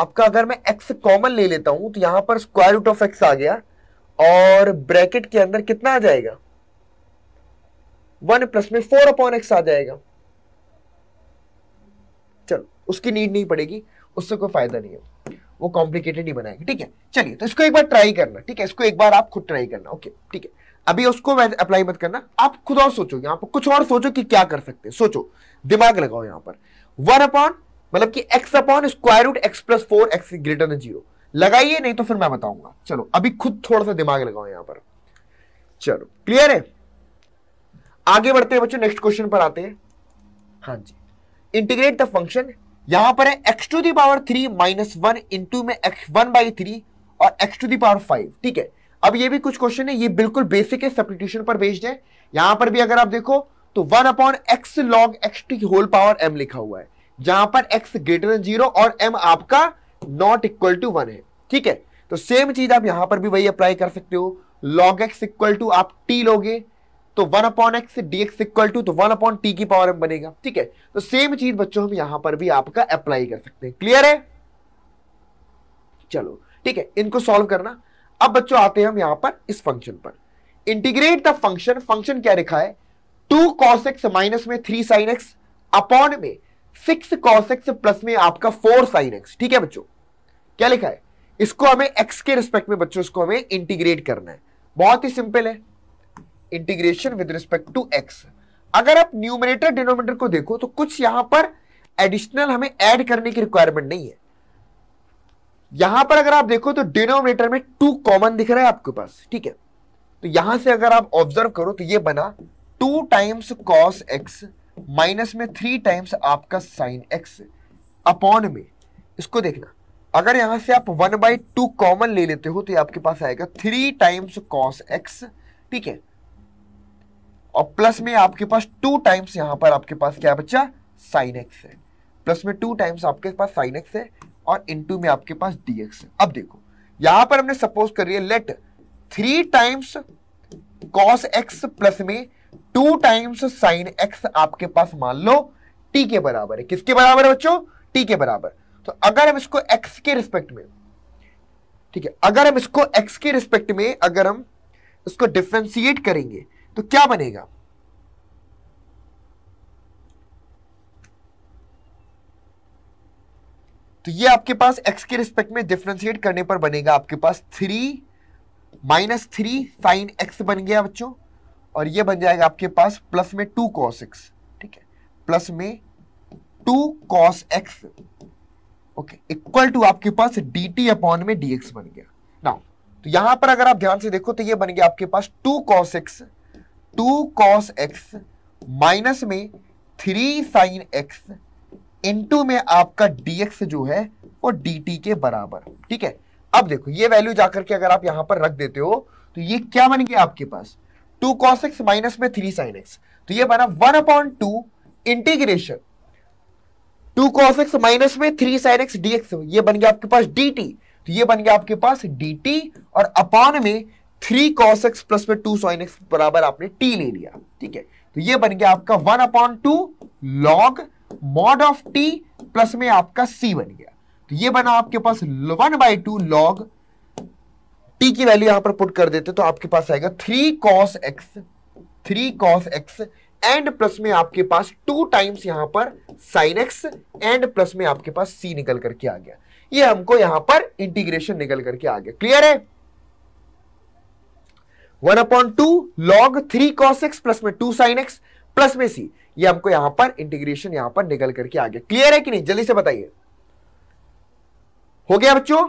आपका अगर मैं एक्स कॉमन ले लेता हूं तो यहां पर स्क्वायर रूट ऑफ एक्स आ गया और ब्रैकेट के अंदर कितना आ जाएगा वन प्लस में फोर अपॉन एक्स आ जाएगा चलो उसकी नीड नहीं पड़ेगी उससे कोई फायदा नहीं है वो कॉम्प्लिकेटेड ही बनाएगी ठीक है चलिए तो इसको एक बार ट्राई करना ठीक है इसको एक बार आप खुद ट्राई करना ओके ठीक है अभी उसको अप्लाई मत करना आप खुद और सोचो यहां पर कुछ और सोचो कि क्या कर सकते हैं सोचो दिमाग लगाओ यहां पर वन अपॉन मतलब कि x upon square root x plus four x greater than zero लगाइए नहीं तो फिर मैं बताऊंगा चलो अभी खुद थोड़ा सा दिमाग लगाओ यहाँ पर चलो क्लियर है आगे बढ़ते हैं बच्चों नेक्स्ट क्वेश्चन पर आते हैं हाँ जी इंटीग्रेट द फंक्शन यहां पर है x to the power three minus one into में एक्स वन बाई थ्री और एक्स टू दावर फाइव ठीक है अब ये भी कुछ क्वेश्चन है ये बिल्कुल बेसिक है सब्सटीट्यूशन पर बेस्ड है यहां पर भी अगर आप देखो तो one upon x log x t whole power m लिखा हुआ है जहां पर एक्स ग्रेटर देन जीरो और एम आपका नॉट इक्वल टू वन है ठीक है तो सेम चीज आप यहां पर भी वही अप्लाई कर सकते हो लॉग एक्स इक्वल टू आप टी लोगे तो one upon x D x equal to तो वन अपॉन टी की पावर एम बनेगा ठीक है तो सेम चीज बच्चों हम यहां पर भी आपका अप्लाई कर सकते हैं क्लियर है चलो ठीक है इनको सॉल्व करना अब बच्चों आते हैं हम यहां पर इस फंक्शन पर इंटीग्रेट द फंक्शन फंक्शन क्या लिखा है टू कॉस एक्स माइनस में थ्री साइन एक्स अपॉन में सिक्स कॉस एक्स प्लस में आपका फोर साइन एक्स ठीक है बच्चों क्या लिखा है इसको हमें एक्स के रिस्पेक्ट में बच्चों इसको हमें इंटीग्रेट करना है बहुत ही सिंपल है integration with respect to x अगर आप न्यूमिनेटर डिनोमिनेटर को देखो तो कुछ यहां पर एडिशनल हमें ऐड करने की रिक्वायरमेंट नहीं है यहां पर अगर आप देखो तो डिनोमिनेटर में टू कॉमन दिख रहा है आपके पास ठीक है तो यहां से अगर आप ऑब्जर्व करो तो ये बना two times cos x minus में थ्री टाइम्स आपका साइन एक्स अपॉन में इसको देखना अगर यहां से आप वन बाई टू कॉमन ले लेते हो तो ये आपके पास आएगा थ्री टाइम्स कॉस एक्स ठीक है और प्लस में आपके पास टू टाइम्स यहां पर आपके पास क्या बच्चा साइन एक्स है प्लस में टू टाइम्स आपके पास साइन एक्स है और इनटू में आपके पास डीएक्स है अब देखो यहां पर हमने सपोज करिए let three times cos x plus में टू टाइम्स साइन एक्स आपके पास मान लो टी के बराबर है किसके बराबर है बच्चों टी के बराबर तो अगर हम इसको एक्स के रिस्पेक्ट में ठीक है अगर हम इसको एक्स के रिस्पेक्ट में अगर हम इसको डिफ्रेंशिएट करेंगे तो क्या बनेगा तो ये आपके पास एक्स के रिस्पेक्ट में डिफ्रेंशिएट करने पर बनेगा आपके पास three minus three sine x बन गया बच्चों और ये बन जाएगा आपके पास प्लस में टू कॉस एक्स ठीक है प्लस में two cos x okay equal to आपके पास डी टी अपॉन में डी एक्स बन गया नाउ तो यहां पर अगर आप ध्यान से देखो तो ये बन गया आपके पास two cos x two cos x minus में थ्री साइन एक्स इनटू में आपका dx जो है वो dt के बराबर ठीक है अब देखो ये वैल्यू जाकर के अगर आप यहां पर रख देते हो तो ये क्या बन गया आपके पास टू कॉस एक्स माइनस में थ्री साइन एक्स तो ये बना one upon two integration two cos x minus में three sine x D x ये बन गया आपके पास डी टी तो ये बन गया आपके पास डी टी और अपॉन में थ्री कॉस एक्स प्लस में टू साइन एक्स बराबर आपने टी ले लिया ठीक है तो ये बन गया आपका one upon two log mod of t plus में आपका सी बन गया तो ये बना आपके पास one by two log t की वैल्यू यहां पर पुट कर देते तो आपके पास आएगा three cos x three cos x and plus में आपके पास टू टाइम्स यहां पर साइन एक्स एंड प्लस में आपके पास सी निकल करके आ गया ये हमको यहां पर इंटीग्रेशन निकल करके आ गया क्लियर है one upon two log three cos x plus में टू साइन एक्स प्लस में सी ये हमको यहां पर इंटीग्रेशन यहां पर निकल करके आ गया क्लियर है कि नहीं जल्दी से बताइए हो गया बच्चों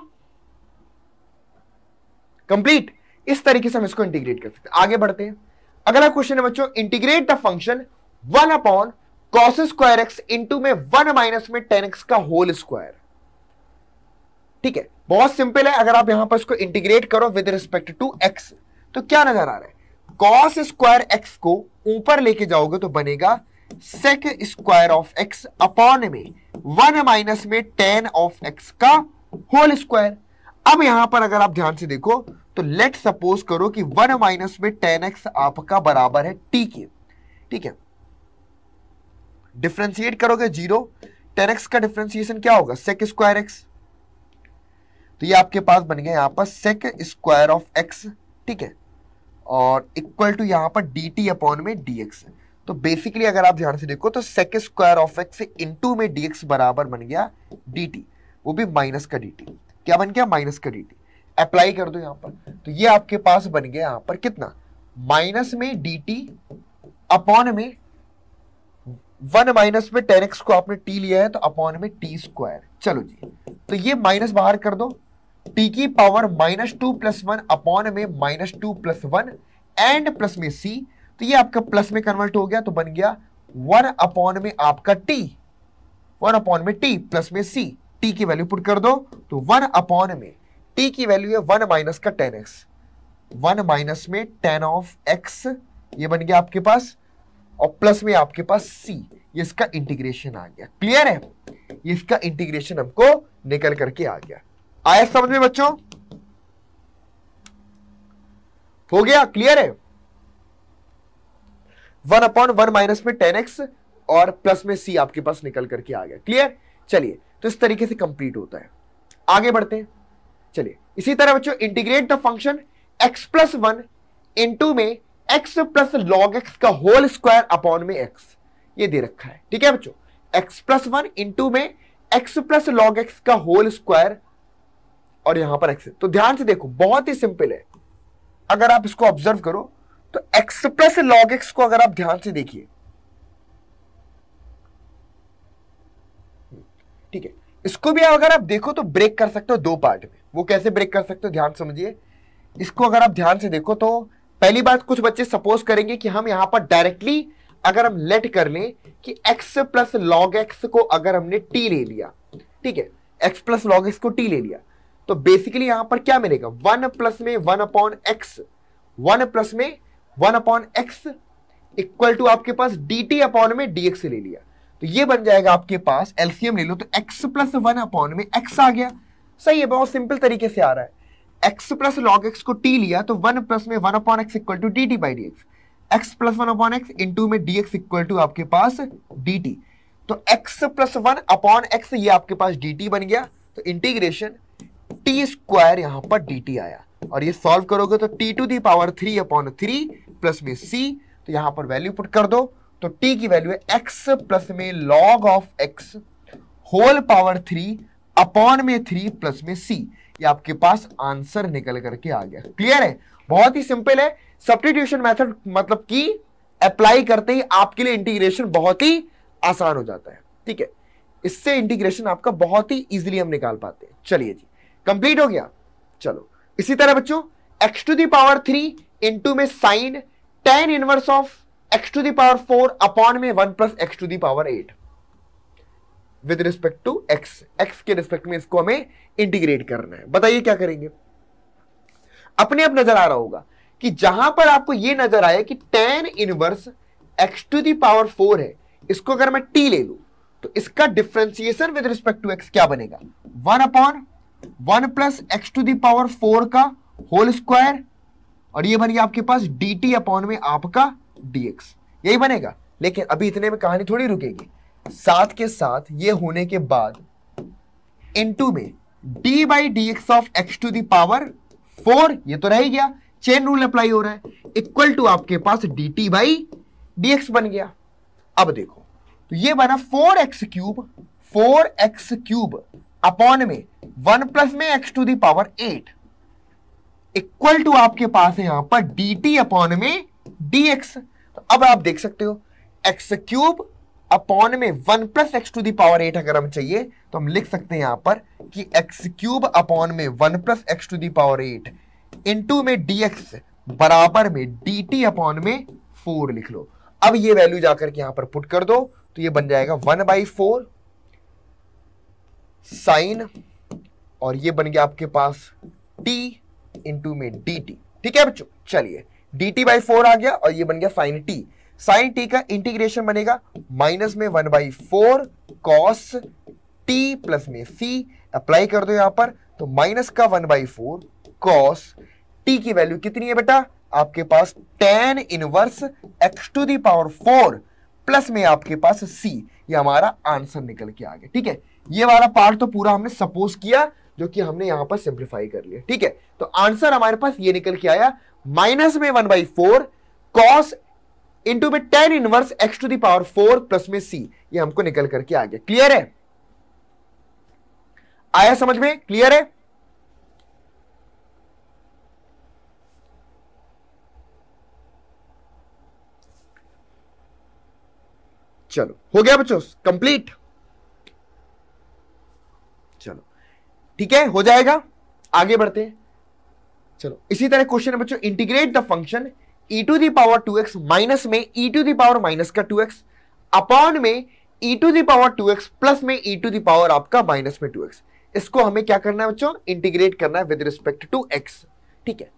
कंप्लीट इस तरीके से हम इसको इंटीग्रेट कर सकते हैं आगे बढ़ते हैं अगला क्वेश्चन है बच्चों integrate the function one upon cos square x into में वन माइनस में टेन एक्स का होल स्क्वायर ठीक है बहुत सिंपल है अगर आप यहां पर इसको इंटीग्रेट करो विद रिस्पेक्ट टू एक्स तो क्या नजर आ रहा है कॉस स्क्वायर एक्स को ऊपर लेके जाओगे तो बनेगा sec square of x upon में वन माइनस में टेन ऑफ एक्स का होल स्क्वायर अब यहां पर अगर आप ध्यान से देखो तो लेट सपोज करो कि वन माइनस में टेन एक्स आपका बराबर है टी के ठीक है डिफ्रेंशिएट करोगे जीरो टेन एक्स का डिफ्रेंसिएशन क्या होगा सेक स्क्वायर एक्स तो ये आपके पास बन गया यहां पर सेक स्क्वायर ऑफ एक्स ठीक है और इक्वल टू यहां पर डी टी अपॉन में डी एक्स है तो बेसिकली अगर आप ध्यान से देखो तो sec square of x into में डी बराबर बन गया डी वो भी माइनस का डी क्या बन गया माइनस का डी अप्लाई कर दो यहाँ पर तो ये आपके पास बन गया यहाँ पर कितना माइनस में डी टी अपॉन में वन माइनस में टेन एक्स को आपने टी लिया है तो अपॉन में टी स्क्वायर चलो जी तो ये माइनस बाहर कर दो टी की power minus two plus one upon में minus two plus one and plus में सी तो ये आपका प्लस में कन्वर्ट हो गया तो बन गया वन अपॉन में आपका टी वन अपॉन में टी प्लस में सी टी की वैल्यू पुट कर दो तो वन अपॉन में टी की वैल्यू है वन माइनस का टेन एक्स वन माइनस में टेन ऑफ एक्स ये बन गया आपके पास और प्लस में आपके पास सी इसका इंटीग्रेशन आ गया क्लियर है इसका इंटीग्रेशन हमको निकल करके आ गया आया समझ में बच्चों हो गया क्लियर है वन अपॉन वन माइनस में टेन एक्स और प्लस में सी आपके पास निकल करके आ गया क्लियर चलिए तो इस तरीके से कंप्लीट होता है आगे बढ़ते हैं चलिए इसी तरह बच्चों integrate the function x plus one into में एक्स प्लस लॉग एक्स का होल स्क्वायर अपॉन में एक्स ये दे रखा है ठीक है बच्चों एक्स प्लस वन इंटू में एक्स प्लस लॉग एक्स का होल स्क्वायर और यहां पर एक्स तो ध्यान से देखो बहुत ही सिंपल है अगर आप इसको ऑब्जर्व करो तो एक्स प्लस लॉग एक्स को अगर आप ध्यान से देखिए ठीक है इसको भी अगर आप देखो तो ब्रेक कर सकते हो दो पार्ट में वो कैसे ब्रेक कर सकते हो ध्यान समझिए इसको अगर आप ध्यान से देखो तो पहली बात कुछ बच्चे सपोज करेंगे कि हम यहां पर डायरेक्टली अगर हम लेट कर लें कि x प्लस लॉग एक्स को अगर हमने t ले लिया ठीक है x प्लस लॉग एक्स को t ले लिया तो बेसिकली यहां पर क्या मिलेगा वन प्लस में one upon x one plus में one upon x equal to आपके पास डी टी अपॉन में डी एक्स ले लिया तो ये बन जाएगा आपके पास एलसीएम ले लो तो एक्स प्लस वन अपॉन में एक्स आ गया सही है बहुत सिंपल तरीके से आ रहा है एक्स प्लस लॉग एक्स को टी लिया तो वन प्लस में one upon x equal to d t by D x x plus one upon x into में डी एक्स इक्वल टू आपके पास डी टी तो x plus one upon x ये आपके पास डी टी बन गया तो इंटीग्रेशन टी स्क्वायर यहां पर डी टी आया और ये सॉल्व करोगे तो t to the power three upon three plus में सी तो यहां पर वैल्यू पुट कर दो तो टी की वैल्यू है एक्स प्लस में log of x whole power three upon में थ्री प्लस में सी ये आपके पास आंसर निकल करके आ गया क्लियर है बहुत ही सिंपल है सब्सटीट्यूशन मेथड मतलब कि अप्लाई करते ही आपके लिए इंटीग्रेशन बहुत ही आसान हो जाता है ठीक है इससे इंटीग्रेशन आपका बहुत ही इजीली हम निकाल पाते हैं चलिए जी कंप्लीट हो गया चलो इसी तरह बच्चों x to power three into में sine tan inverse of x to the power four upon में one plus x to power eight with respect to x x के रिस्पेक्ट में इसको हमें इंटीग्रेट करना है बताइए क्या करेंगे अपने आप नजर आ रहा होगा कि जहां पर आपको यह नजर आया कि tan inverse x to the power four है इसको अगर मैं टी ले लू तो इसका differentiation with respect to x क्या बनेगा one upon one plus x to the power four का होल स्क्वायर और ये बन गया आपके पास डी टी अपॉन में आपका dx यही बनेगा लेकिन अभी इतने में कहानी थोड़ी रुकेगी साथ के साथ ये होने के बाद इनटू में d by D x of x to the power four ये तो रह ही गया चेन रूल अप्लाई हो रहा है इक्वल टू आपके पास डी टी बाई डी बन गया अब देखो तो ये बना four x cube four x cube upon में वन प्लस में x to the power eight equal to आपके पास है यहां पर डी टी अपॉन में डी एक्स तो अब आप देख सकते हो एक्स क्यूब अपॉन में one plus x to the power eight अगर हम चाहिए तो हम लिख सकते हैं यहां पर कि एक्स क्यूब अपॉन में one plus x to the power eight into में डी एक्स बराबर में डी टी अपॉन में फोर लिख लो अब ये वैल्यू जाकर के यहां पर पुट कर दो तो ये बन जाएगा वन बाई फोर साइन और ये बन गया आपके पास टी इंटू में डी टी ठीक है बच्चों चलिए डी टी बाई फोर आ गया और ये बन गया साइन टी साइन टी का इंटीग्रेशन बनेगा माइनस में one by four cos t plus में सी अप्लाई कर दो यहां पर तो माइनस का one by four cos t की वैल्यू कितनी है बेटा आपके पास tan inverse x to the power four plus में आपके पास सी ये हमारा आंसर निकल के आ गया ठीक है ये वाला पार्ट तो पूरा हमने सपोज किया जो कि हमने यहां पर सिंप्लीफाई कर लिया ठीक है तो आंसर हमारे पास ये निकल के आया माइनस में one by four cos into में tan inverse x to the power four plus में सी ये हमको निकल करके आ गया क्लियर है आया समझ में क्लियर है चलो हो गया बच्चों कंप्लीट ठीक है हो जाएगा आगे बढ़ते चलो इसी तरह क्वेश्चन बच्चों integrate the function e to the power two x minus में ई टू दावर माइनस का टू एक्स अपॉन में e to the power two x plus में ई टू दावर आपका माइनस में टू एक्स इसको हमें क्या करना है बच्चों इंटीग्रेट करना है विद रिस्पेक्ट टू एक्स ठीक है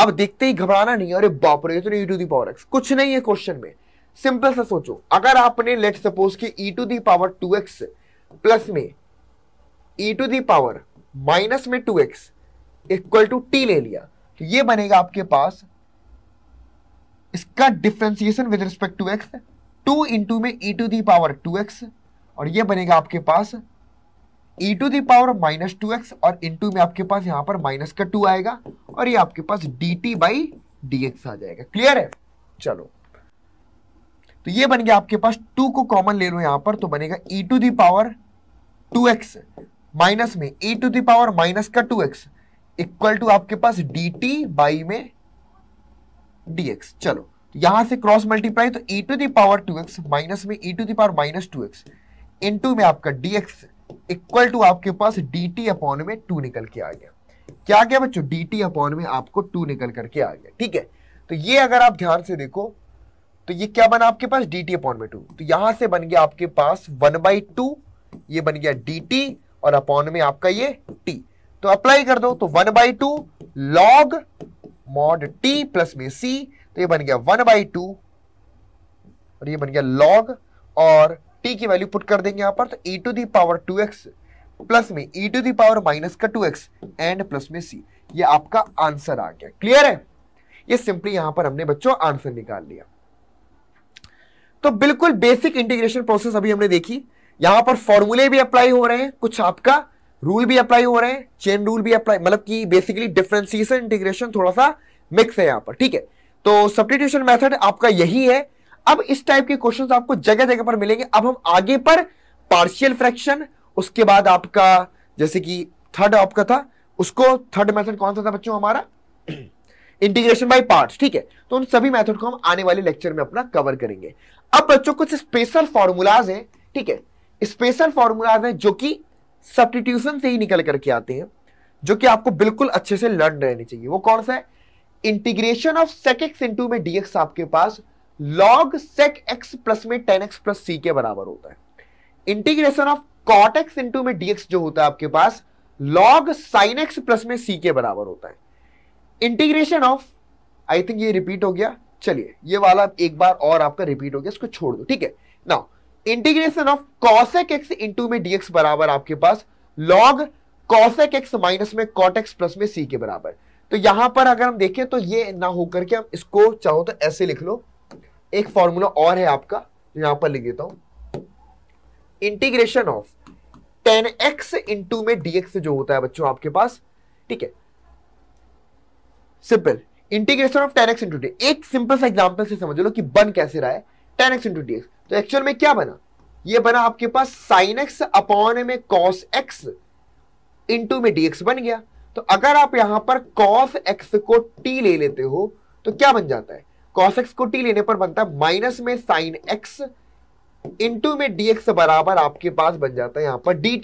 अब देखते ही घबराना नहीं अरे बाप रे तो ई टू दावर एक्स कुछ नहीं है क्वेश्चन में सिंपल सा सोचो अगर आपने लेट सपोज की e to the power two x plus में ई टू दावर माइनस में two x equal to t ले लिया तो ये बनेगा आपके पास इसका differentiation with respect to x two into में e to the power two x और ये बनेगा आपके पास e to the minus two x और इंटू में आपके पास यहां पर माइनस का टू आएगा और ये आपके पास d t by D x आ जाएगा क्लियर है चलो तो ये बन गया आपके पास टू को कॉमन ले लो यहां पर तो बनेगा e to the power two x minus में ई टू दावर माइनस का टू एक्स इक्वल टू आपके पास डी टी बाई में dx चलो यहां से क्रॉस मल्टीप्लाई तो e to the power two x minus में e to the power minus two x into में आपका dx इक्वल टू आपके पास डी टी अपॉन में टू निकल के आ गया क्या गया बच्चों डी टी अपॉन में आपको टू निकल करके आ गया ठीक है तो ये अगर आप ध्यान से देखो तो ये क्या बना आपके पास डी टी अपॉन में टू तो यहां से बन गया आपके पास वन बाई टू ये बन गया डी टी और अपॉन में आपका ये टी तो अप्लाई कर दो तो one by two log mod t plus में सी तो ये बन गया वन बाई टू और ये बन गया लॉग और टी की वैल्यू पुट कर देंगे यहां पर तो e to the power two x plus में e to the power minus का टू एक्स एंड प्लस में सी ये आपका आंसर आ गया क्लियर है ये सिंपली यहां पर हमने बच्चों आंसर निकाल लिया तो बिल्कुल बेसिक इंटीग्रेशन प्रोसेस अभी हमने देखी यहां पर फॉर्मूले भी अप्लाई हो रहे हैं कुछ आपका रूल भी अप्लाई हो रहे हैं चेन रूल भी अप्लाई मतलब कि बेसिकली डिफ्रेंसिएशन इंटीग्रेशन थोड़ा सा मिक्स है यहाँ पर ठीक है तो सब्टीट्यूशन मेथड आपका यही है अब इस टाइप के क्वेश्चंस आपको जगह जगह पर मिलेंगे अब हम आगे पर पार्शियल फ्रैक्शन उसके बाद आपका जैसे कि थर्ड आपका था उसको थर्ड मेथड कौन सा था बच्चों हमारा इंटीग्रेशन बाय पार्ट्स ठीक है तो उन सभी मेथड को हम आने वाले लेक्चर में अपना कवर करेंगे अब बच्चों कुछ स्पेशल फॉर्मूलाज है ठीक है स्पेशल फॉर्मूलाज हैं जो कि सब्सटीट्यूशन से ही निकल करके आते हैं जो कि आपको बिल्कुल अच्छे से लर्न रहने चाहिए वो कौन सा है integration of sec x into में डीएक्स आपके पास लॉग सेक एक्स प्लस में टेन एक्स प्लस सी के बराबर होता है integration of cot x into में डीएक्स जो होता है आपके पास लॉग साइन एक्स प्लस में सी के बराबर होता है इंटीग्रेशन ऑफ आई थिंक ये रिपीट हो गया चलिए ये वाला एक बार और आपका रिपीट हो गया इसको छोड़ दो ठीक है now integration of cosec x into में डीएक्स बराबर आपके पास लॉग कॉसेक एक्स माइनस में कॉट एक्स प्लस में सी के बराबर तो यहां पर अगर हम देखें तो ये ना होकर के हम इसको चाहो तो ऐसे लिख लो एक फॉर्मूला और है आपका यहां पर लिख देता हूं integration of tan x into में डीएक्स जो होता है बच्चों आपके पास ठीक है simple integration of tan x into d एक सिंपल सा एग्जांपल से समझ लो कि बन कैसे रहा है टेन एक्स इंटू डीएक्स तो एक्चुअल में क्या बना ये बना आपके पास साइन एक्स अपॉन में कॉस एक्स इंटू में डीएक्स बन गया तो अगर आप यहां पर कॉस एक्स को टी ले लेते हो तो क्या बन जाता है कॉस एक्स को टी लेने पर बनता है माइनस में साइन एक्स इंटू में डीएक्स बराबर आपके पास बन जाता है यहां पर डी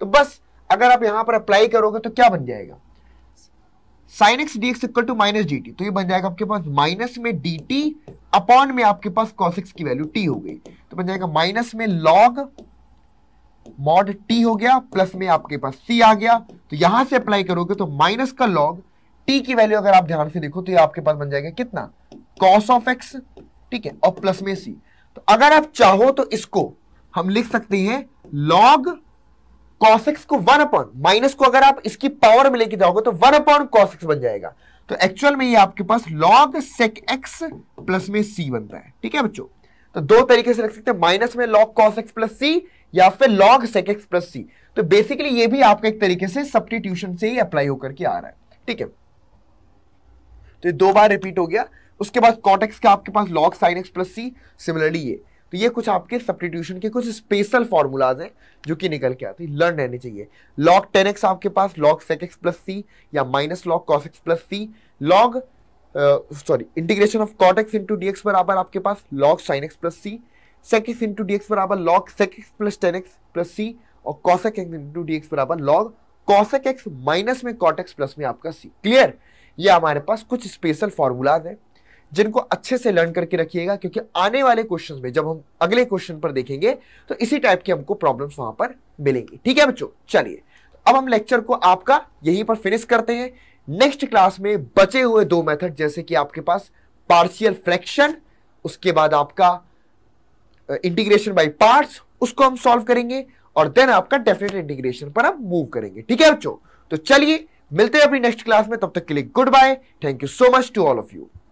तो बस अगर आप यहां पर अप्लाई करोगे तो क्या बन जाएगा sin x D x equal to minus d t तो ये बन जाएगा आपके पास माइनस में डी टी अपॉन में आपके पास कॉस एक्स की वैल्यू टी हो गई तो बन जाएगा माइनस में लॉग मॉड टी हो गया प्लस में आपके पास सी आ गया तो यहां से अप्लाई करोगे तो माइनस का लॉग टी की वैल्यू अगर आप ध्यान से देखो तो ये आपके पास बन जाएगा कितना कॉस ऑफ एक्स ठीक है और प्लस में सी तो अगर आप चाहो तो इसको हम लिख सकते हैं लॉग कॉसिक्स को वन अपॉन माइनस को अगर आप इसकी पावर में लेके जाओगे तो वन अपॉन कॉसिक्स बन जाएगा तो एक्चुअल में ये आपके पास लॉग सेक एक्स प्लस में सी बनता है ठीक है बच्चों तो दो तरीके से रख सकते हैं माइनस में log cos x plus c या फिर लॉग सेक एक्स प्लस सी तो बेसिकली ये भी आपका एक तरीके से सब्टीट्यूशन से ही अप्लाई होकर के आ रहा है ठीक है तो ये दो बार रिपीट हो गया उसके बाद कॉटेक्स का आपके पास log sine x plus c similarly ये तो ये कुछ आपके सब्सटीट्यूशन के कुछ स्पेशल फार्मूलाज हैं जो कि निकल के आते हैं लर्न रहने चाहिए लॉग टेन एक्स आपके पास log sec x plus c या minus log cos x plus c log sorry integration of cot x into D x बराबर आपके पास log sine x plus c sec x into D x बराबर log sec x plus tan x plus c और cosec x into D x बराबर log cosec x minus में cot x plus में आपका सी clear ये हमारे पास कुछ special formulas है जिनको अच्छे से लर्न करके रखिएगा क्योंकि आने वाले क्वेश्चन में जब हम अगले क्वेश्चन पर देखेंगे तो इसी टाइप के हमको प्रॉब्लम वहां पर मिलेंगी ठीक है बच्चों चलिए अब हम लेक्चर को आपका यहीं पर फिनिश करते हैं नेक्स्ट क्लास में बचे हुए दो मेथड जैसे कि आपके पास पार्शियल फ्रैक्शन उसके बाद आपका इंटीग्रेशन बाय पार्ट्स उसको हम सॉल्व करेंगे और देन आपका डेफिनेट इंटीग्रेशन पर हम मूव करेंगे ठीक है बच्चों तो चलिए मिलते हैं अपनी नेक्स्ट क्लास में तब तक के लिए good bye thank you so much to all of you